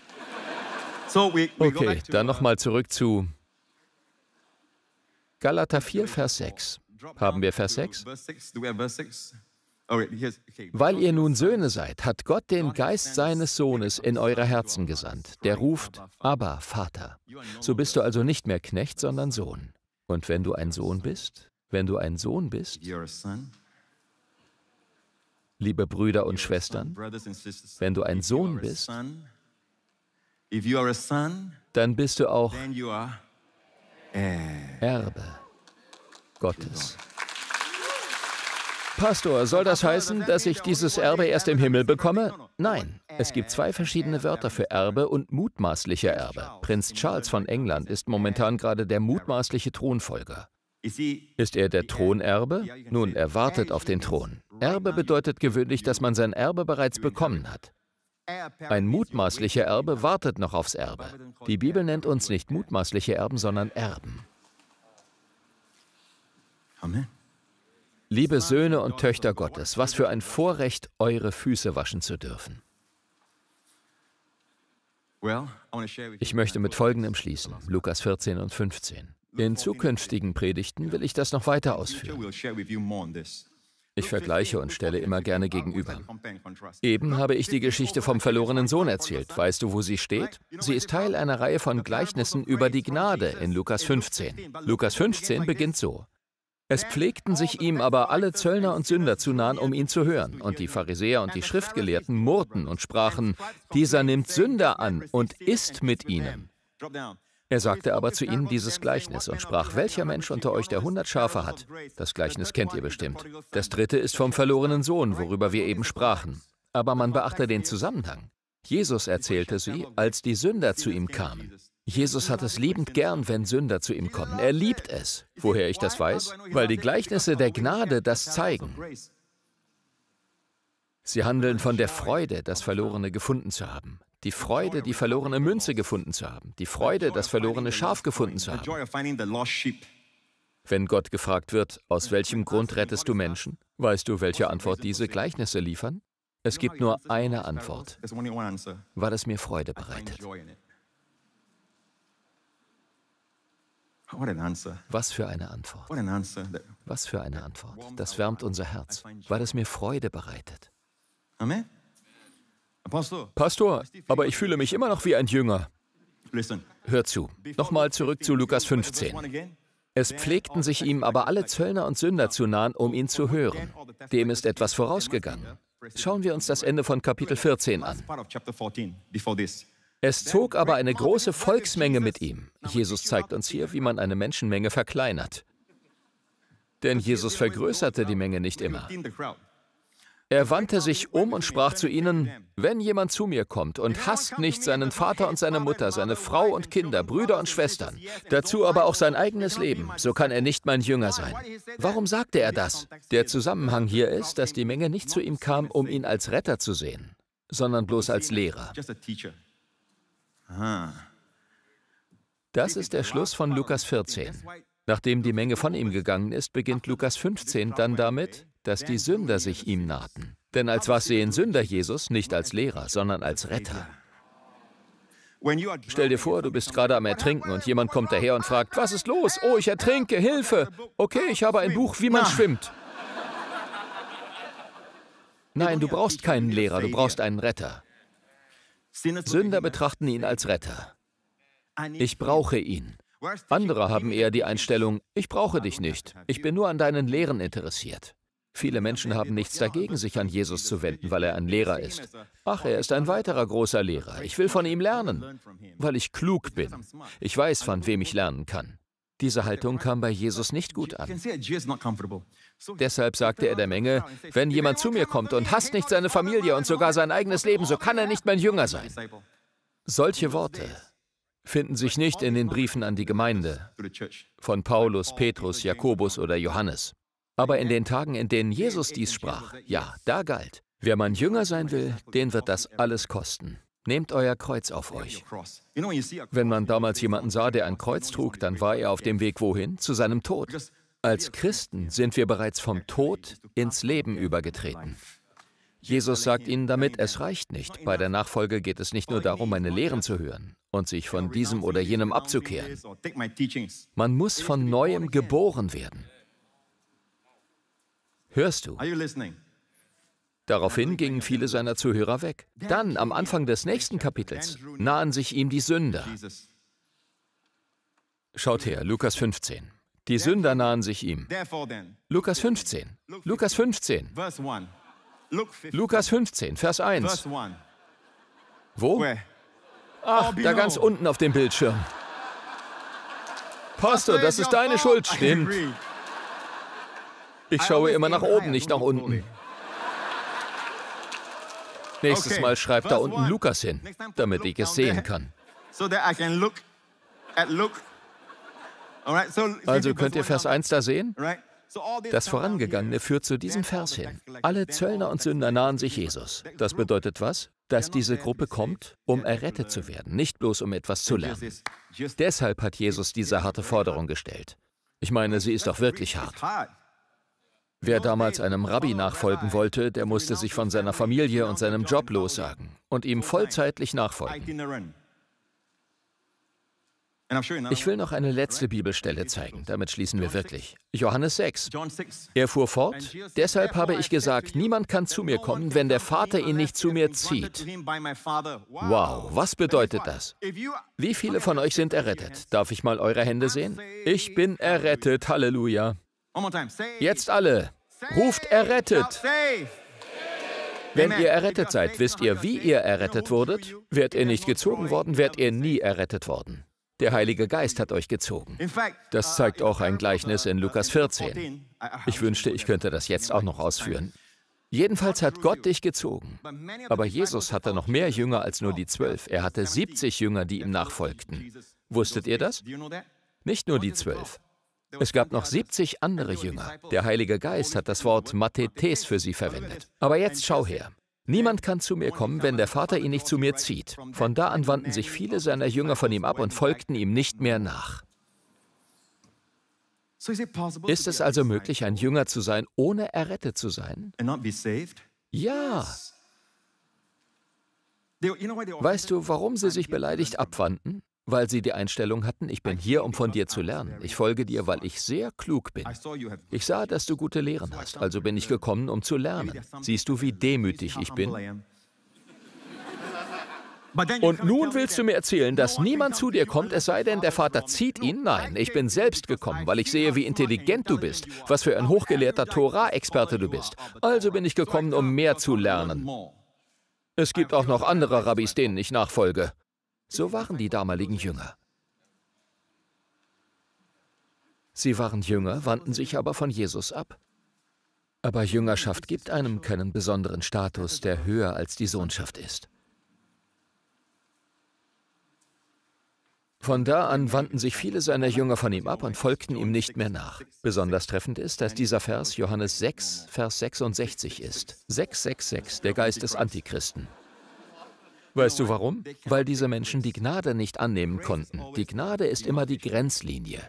Okay, dann nochmal uh, zurück zu Galater 4, Vers 6. Haben wir Vers 6? Weil ihr nun Söhne seid, hat Gott den Geist seines Sohnes in eure Herzen gesandt, der ruft, aber Vater. So bist du also nicht mehr Knecht, sondern Sohn. Und wenn du ein Sohn bist, wenn du ein Sohn bist, liebe Brüder und Schwestern, wenn du ein Sohn bist, dann bist du auch Erbe Gottes. Pastor, soll das heißen, dass ich dieses Erbe erst im Himmel bekomme? Nein, es gibt zwei verschiedene Wörter für Erbe und mutmaßlicher Erbe. Prinz Charles von England ist momentan gerade der mutmaßliche Thronfolger. Ist er der Thronerbe? Nun, er wartet auf den Thron. Genau. Erbe bedeutet gewöhnlich, dass man sein Erbe bereits bekommen hat. Ein mutmaßlicher Erbe wartet noch aufs Erbe. Die Bibel nennt uns nicht mutmaßliche Erben, sondern Erben. Amen. Liebe Söhne und Töchter Gottes, was für ein Vorrecht, eure Füße waschen zu dürfen. Ich möchte mit Folgendem schließen, Lukas 14 und 15. In zukünftigen Predigten will ich das noch weiter ausführen. Ich vergleiche und stelle immer gerne gegenüber. Eben habe ich die Geschichte vom verlorenen Sohn erzählt. Weißt du, wo sie steht? Sie ist Teil einer Reihe von Gleichnissen über die Gnade in Lukas 15. Lukas 15 beginnt so. Es pflegten sich ihm aber alle Zöllner und Sünder zu nahen, um ihn zu hören. Und die Pharisäer und die Schriftgelehrten murrten und sprachen, dieser nimmt Sünder an und isst mit ihnen. Er sagte aber zu ihnen dieses Gleichnis und sprach, welcher Mensch unter euch, der hundert Schafe hat? Das Gleichnis kennt ihr bestimmt. Das dritte ist vom verlorenen Sohn, worüber wir eben sprachen. Aber man beachte den Zusammenhang. Jesus erzählte sie, als die Sünder zu ihm kamen. Jesus hat es liebend gern, wenn Sünder zu ihm kommen. Er liebt es. Woher ich das weiß? Also Weil die Gleichnisse der Gnade das zeigen. Sie handeln von der Freude, das Verlorene gefunden zu haben. Die Freude, die verlorene Münze gefunden zu haben. Die Freude, das verlorene Schaf gefunden zu haben. Wenn Gott gefragt wird, aus welchem Grund rettest du Menschen? Weißt du, welche Antwort diese Gleichnisse liefern? Es gibt nur eine Antwort, weil es mir Freude bereitet. Was für eine Antwort. Was für eine Antwort. Das wärmt unser Herz, weil es mir Freude bereitet. Amen. Pastor, aber ich fühle mich immer noch wie ein Jünger. Hör zu. Nochmal zurück zu Lukas 15. Es pflegten sich ihm aber alle Zöllner und Sünder zu nahen, um ihn zu hören. Dem ist etwas vorausgegangen. Schauen wir uns das Ende von Kapitel 14 an. Es zog aber eine große Volksmenge mit ihm. Jesus zeigt uns hier, wie man eine Menschenmenge verkleinert. Denn Jesus vergrößerte die Menge nicht immer. Er wandte sich um und sprach zu ihnen, wenn jemand zu mir kommt und hasst nicht seinen Vater und seine Mutter, seine Frau und Kinder, Brüder und Schwestern, dazu aber auch sein eigenes Leben, so kann er nicht mein Jünger sein. Warum sagte er das? Der Zusammenhang hier ist, dass die Menge nicht zu ihm kam, um ihn als Retter zu sehen, sondern bloß als Lehrer. Das ist der Schluss von Lukas 14. Nachdem die Menge von ihm gegangen ist, beginnt Lukas 15 dann damit, dass die Sünder sich ihm nahten. Denn als was sehen Sünder Jesus nicht als Lehrer, sondern als Retter. Stell dir vor, du bist gerade am Ertrinken und jemand kommt daher und fragt, was ist los? Oh, ich ertrinke, Hilfe! Okay, ich habe ein Buch, wie man schwimmt. Nein, du brauchst keinen Lehrer, du brauchst einen Retter. Sünder betrachten ihn als Retter. Ich brauche ihn. Andere haben eher die Einstellung, ich brauche dich nicht, ich bin nur an deinen Lehren interessiert. Viele Menschen haben nichts dagegen, sich an Jesus zu wenden, weil er ein Lehrer ist. Ach, er ist ein weiterer großer Lehrer. Ich will von ihm lernen, weil ich klug bin. Ich weiß, von wem ich lernen kann. Diese Haltung kam bei Jesus nicht gut an. Deshalb sagte er der Menge, wenn jemand zu mir kommt und hasst nicht seine Familie und sogar sein eigenes Leben, so kann er nicht mein Jünger sein. Solche Worte finden sich nicht in den Briefen an die Gemeinde von Paulus, Petrus, Jakobus oder Johannes. Aber in den Tagen, in denen Jesus dies sprach, ja, da galt, wer man jünger sein will, den wird das alles kosten. Nehmt euer Kreuz auf euch. Wenn man damals jemanden sah, der ein Kreuz trug, dann war er auf dem Weg wohin? Zu seinem Tod. Als Christen sind wir bereits vom Tod ins Leben übergetreten. Jesus sagt ihnen damit, es reicht nicht. Bei der Nachfolge geht es nicht nur darum, meine Lehren zu hören und sich von diesem oder jenem abzukehren. Man muss von neuem geboren werden. Hörst du? Daraufhin gingen viele seiner Zuhörer weg. Dann, am Anfang des nächsten Kapitels, nahen sich ihm die Sünder. Schaut her, Lukas 15. Die Sünder nahen sich ihm. Lukas 15. Lukas 15. Lukas 15, Vers 1. Wo? Ach, oh, da ganz unten auf dem Bildschirm. Pastor, das ist deine Schuld, stimmt. Ich schaue immer nach oben, nicht nach unten. Nächstes Mal schreibt da unten Lukas hin, damit ich es sehen kann. Also könnt ihr Vers 1 da sehen? Das Vorangegangene führt zu diesem Vers hin. Alle Zöllner und Sünder nahen sich Jesus. Das bedeutet was? Dass diese Gruppe kommt, um errettet zu werden, nicht bloß um etwas zu lernen. Deshalb hat Jesus diese harte Forderung gestellt. Ich meine, sie ist doch wirklich hart. Wer damals einem Rabbi nachfolgen wollte, der musste sich von seiner Familie und seinem Job lossagen und ihm vollzeitlich nachfolgen. Ich will noch eine letzte Bibelstelle zeigen, damit schließen wir wirklich. Johannes 6. Er fuhr fort, deshalb habe ich gesagt, niemand kann zu mir kommen, wenn der Vater ihn nicht zu mir zieht. Wow, was bedeutet das? Wie viele von euch sind errettet? Darf ich mal eure Hände sehen? Ich bin errettet, Halleluja. Jetzt alle. Ruft errettet! Wenn ihr errettet seid, wisst ihr, wie ihr errettet wurdet? Wärt ihr nicht gezogen worden, werdet ihr nie errettet worden. Der Heilige Geist hat euch gezogen. Das zeigt auch ein Gleichnis in Lukas 14. Ich wünschte, ich könnte das jetzt auch noch ausführen. Jedenfalls hat Gott dich gezogen. Aber Jesus hatte noch mehr Jünger als nur die zwölf. Er hatte 70 Jünger, die ihm nachfolgten. Wusstet ihr das? Nicht nur die zwölf. Es gab noch 70 andere Jünger. Der Heilige Geist hat das Wort Matetes für sie verwendet. Aber jetzt schau her. Niemand kann zu mir kommen, wenn der Vater ihn nicht zu mir zieht. Von da an wandten sich viele seiner Jünger von ihm ab und folgten ihm nicht mehr nach. Ist es also möglich, ein Jünger zu sein, ohne errettet zu sein? Ja. Weißt du, warum sie sich beleidigt abwandten? weil sie die Einstellung hatten, ich bin hier, um von dir zu lernen. Ich folge dir, weil ich sehr klug bin. Ich sah, dass du gute Lehren hast, also bin ich gekommen, um zu lernen. Siehst du, wie demütig ich bin? Und nun willst du mir erzählen, dass niemand zu dir kommt, es sei denn, der Vater zieht ihn? Nein, ich bin selbst gekommen, weil ich sehe, wie intelligent du bist, was für ein hochgelehrter Torah-Experte du bist. Also bin ich gekommen, um mehr zu lernen. Es gibt auch noch andere Rabbis, denen ich nachfolge. So waren die damaligen Jünger. Sie waren Jünger, wandten sich aber von Jesus ab. Aber Jüngerschaft gibt einem keinen besonderen Status, der höher als die Sohnschaft ist. Von da an wandten sich viele seiner Jünger von ihm ab und folgten ihm nicht mehr nach. Besonders treffend ist, dass dieser Vers Johannes 6, Vers 66 ist. 666, der Geist des Antichristen. Weißt du warum? Weil diese Menschen die Gnade nicht annehmen konnten. Die Gnade ist immer die Grenzlinie.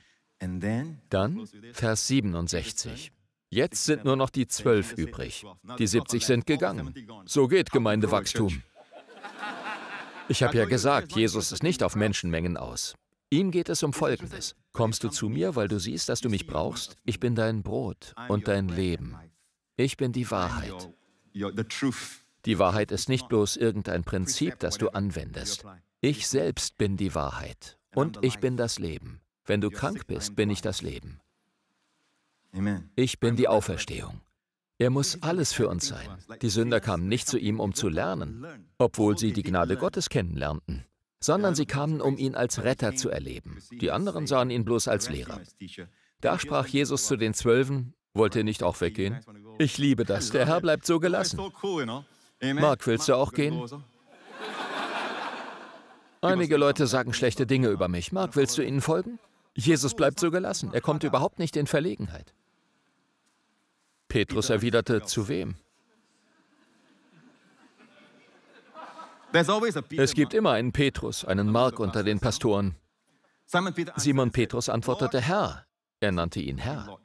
Dann Vers 67. Jetzt sind nur noch die zwölf übrig. Die 70 sind gegangen. So geht Gemeindewachstum. Ich habe ja gesagt, Jesus ist nicht auf Menschenmengen aus. Ihm geht es um Folgendes. Kommst du zu mir, weil du siehst, dass du mich brauchst? Ich bin dein Brot und dein Leben. Ich bin die Wahrheit. Die Wahrheit ist nicht bloß irgendein Prinzip, das du anwendest. Ich selbst bin die Wahrheit und ich bin das Leben. Wenn du krank bist, bin ich das Leben. Ich bin die Auferstehung. Er muss alles für uns sein. Die Sünder kamen nicht zu ihm, um zu lernen, obwohl sie die Gnade Gottes kennenlernten, sondern sie kamen, um ihn als Retter zu erleben. Die anderen sahen ihn bloß als Lehrer. Da sprach Jesus zu den Zwölfen, wollt ihr nicht auch weggehen? Ich liebe das, der Herr bleibt so gelassen. Mark, willst du auch gehen? Einige Leute sagen schlechte Dinge über mich. Mark, willst du ihnen folgen? Jesus bleibt so gelassen. Er kommt überhaupt nicht in Verlegenheit. Petrus erwiderte, zu wem? Es gibt immer einen Petrus, einen Mark unter den Pastoren. Simon Petrus antwortete, Herr. Er nannte ihn Herr.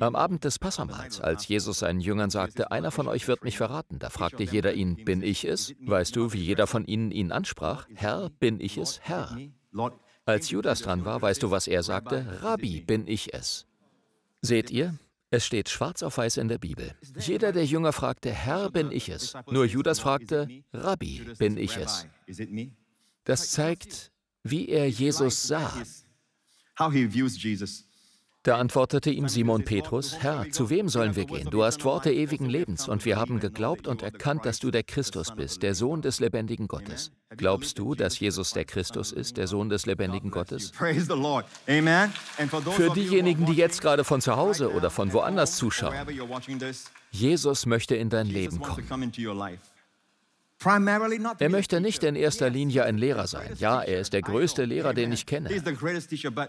Am Abend des Passamals, als Jesus seinen Jüngern sagte, einer von euch wird mich verraten, da fragte jeder ihn, bin ich es? Weißt du, wie jeder von ihnen ihn ansprach? Herr, bin ich es? Herr. Als Judas dran war, weißt du, was er sagte? Rabbi, bin ich es? Seht ihr? Es steht schwarz auf weiß in der Bibel. Jeder der Jünger fragte, Herr, bin ich es? Nur Judas fragte, Rabbi, bin ich es? Das zeigt, wie er Jesus sah. How he views Jesus. Da antwortete ihm Simon Petrus, Herr, zu wem sollen wir gehen? Du hast Worte ewigen Lebens und wir haben geglaubt und erkannt, dass du der Christus bist, der Sohn des lebendigen Gottes. Glaubst du, dass Jesus der Christus ist, der Sohn des lebendigen Gottes? Für diejenigen, die jetzt gerade von zu Hause oder von woanders zuschauen, Jesus möchte in dein Leben kommen. Er möchte nicht in erster Linie ein Lehrer sein. Ja, er ist der größte Lehrer, den ich kenne.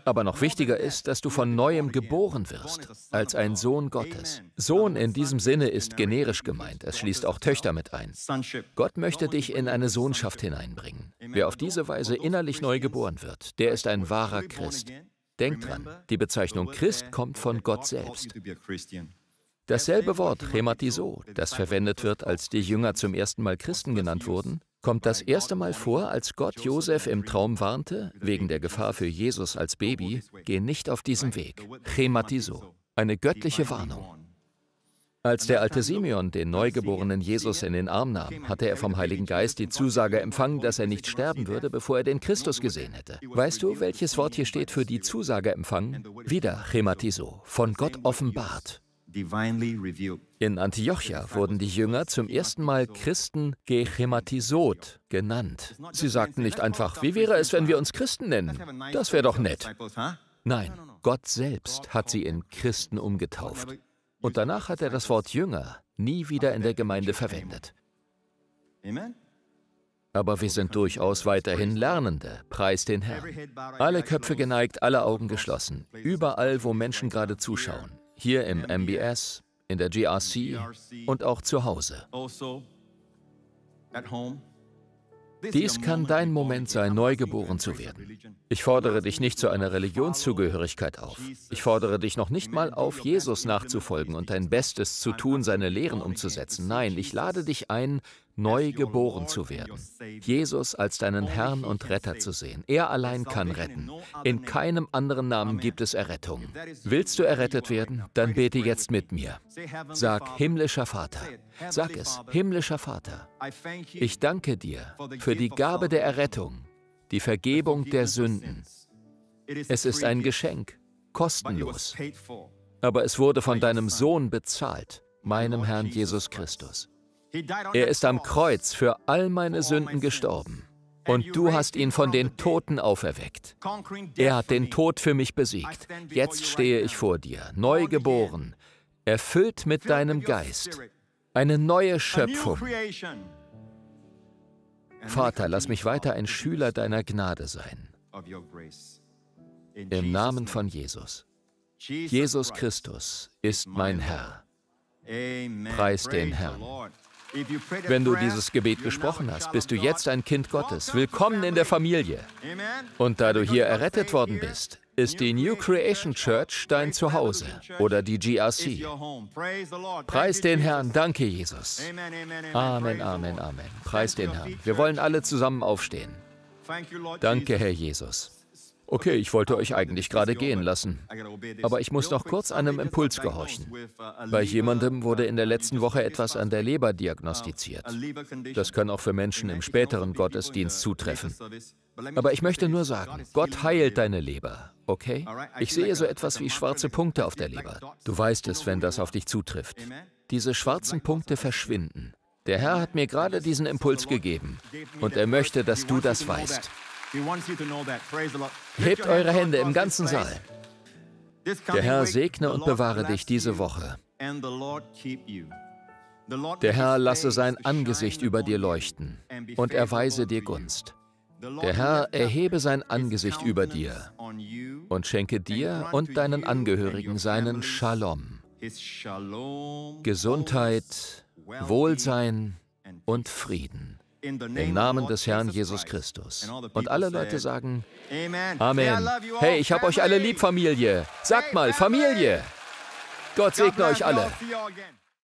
Aber noch wichtiger ist, dass du von neuem geboren wirst, als ein Sohn Gottes. Sohn in diesem Sinne ist generisch gemeint. Es schließt auch Töchter mit ein. Gott möchte dich in eine Sohnschaft hineinbringen. Wer auf diese Weise innerlich neu geboren wird, der ist ein wahrer Christ. Denk dran, die Bezeichnung Christ kommt von Gott selbst. Dasselbe Wort Chematiso, das verwendet wird, als die Jünger zum ersten Mal Christen genannt wurden, kommt das erste Mal vor, als Gott Josef im Traum warnte, wegen der Gefahr für Jesus als Baby, geh nicht auf diesem Weg. Chematiso, eine göttliche Warnung. Als der alte Simeon den neugeborenen Jesus in den Arm nahm, hatte er vom Heiligen Geist die Zusage empfangen, dass er nicht sterben würde, bevor er den Christus gesehen hätte. Weißt du, welches Wort hier steht für die Zusage empfangen? Wieder Chematiso, von Gott offenbart. In Antiochia wurden die Jünger zum ersten Mal Christen gechematisot genannt. Sie sagten nicht einfach, wie wäre es, wenn wir uns Christen nennen? Das wäre doch nett. Nein, Gott selbst hat sie in Christen umgetauft. Und danach hat er das Wort Jünger nie wieder in der Gemeinde verwendet. Aber wir sind durchaus weiterhin Lernende, preis den Herrn. Alle Köpfe geneigt, alle Augen geschlossen, überall, wo Menschen gerade zuschauen. Hier im MBS, in der GRC und auch zu Hause. Also Dies kann dein Moment sein, neugeboren zu werden. Ich fordere dich nicht zu einer Religionszugehörigkeit auf. Ich fordere dich noch nicht mal auf, Jesus nachzufolgen und dein Bestes zu tun, seine Lehren umzusetzen. Nein, ich lade dich ein, neu geboren zu werden, Jesus als deinen Herrn und Retter zu sehen. Er allein kann retten. In keinem anderen Namen gibt es Errettung. Willst du errettet werden? Dann bete jetzt mit mir. Sag, himmlischer Vater, sag es, himmlischer Vater, ich danke dir für die Gabe der Errettung, die Vergebung der Sünden. Es ist ein Geschenk, kostenlos, aber es wurde von deinem Sohn bezahlt, meinem Herrn Jesus Christus. Er ist am Kreuz für all meine Sünden gestorben. Und du hast ihn von den Toten auferweckt. Er hat den Tod für mich besiegt. Jetzt stehe ich vor dir, neu geboren, erfüllt mit deinem Geist, eine neue Schöpfung. Vater, lass mich weiter ein Schüler deiner Gnade sein. Im Namen von Jesus. Jesus Christus ist mein Herr. Preis den Herrn. Wenn du dieses Gebet gesprochen hast, bist du jetzt ein Kind Gottes. Willkommen in der Familie. Und da du hier errettet worden bist, ist die New Creation Church dein Zuhause oder die GRC. Preis den Herrn, danke Jesus. Amen, Amen, Amen. Preis den Herrn. Wir wollen alle zusammen aufstehen. Danke, Herr Jesus. Okay, ich wollte euch eigentlich gerade gehen lassen. Aber ich muss noch kurz einem Impuls gehorchen. Bei jemandem wurde in der letzten Woche etwas an der Leber diagnostiziert. Das kann auch für Menschen im späteren Gottesdienst zutreffen. Aber ich möchte nur sagen, Gott heilt deine Leber, okay? Ich sehe so etwas wie schwarze Punkte auf der Leber. Du weißt es, wenn das auf dich zutrifft. Diese schwarzen Punkte verschwinden. Der Herr hat mir gerade diesen Impuls gegeben und er möchte, dass du das weißt. Hebt eure Hände im ganzen Saal. Der Herr segne und bewahre dich diese Woche. Der Herr lasse sein Angesicht über dir leuchten und erweise dir Gunst. Der Herr erhebe sein Angesicht über dir und schenke dir und deinen Angehörigen seinen Shalom, Gesundheit, Wohlsein und Frieden. Im Namen des Herrn Jesus Christus. Und alle Leute sagen, Amen. Hey, ich habe euch alle lieb, Familie. Sagt mal, Familie. Gott segne euch alle.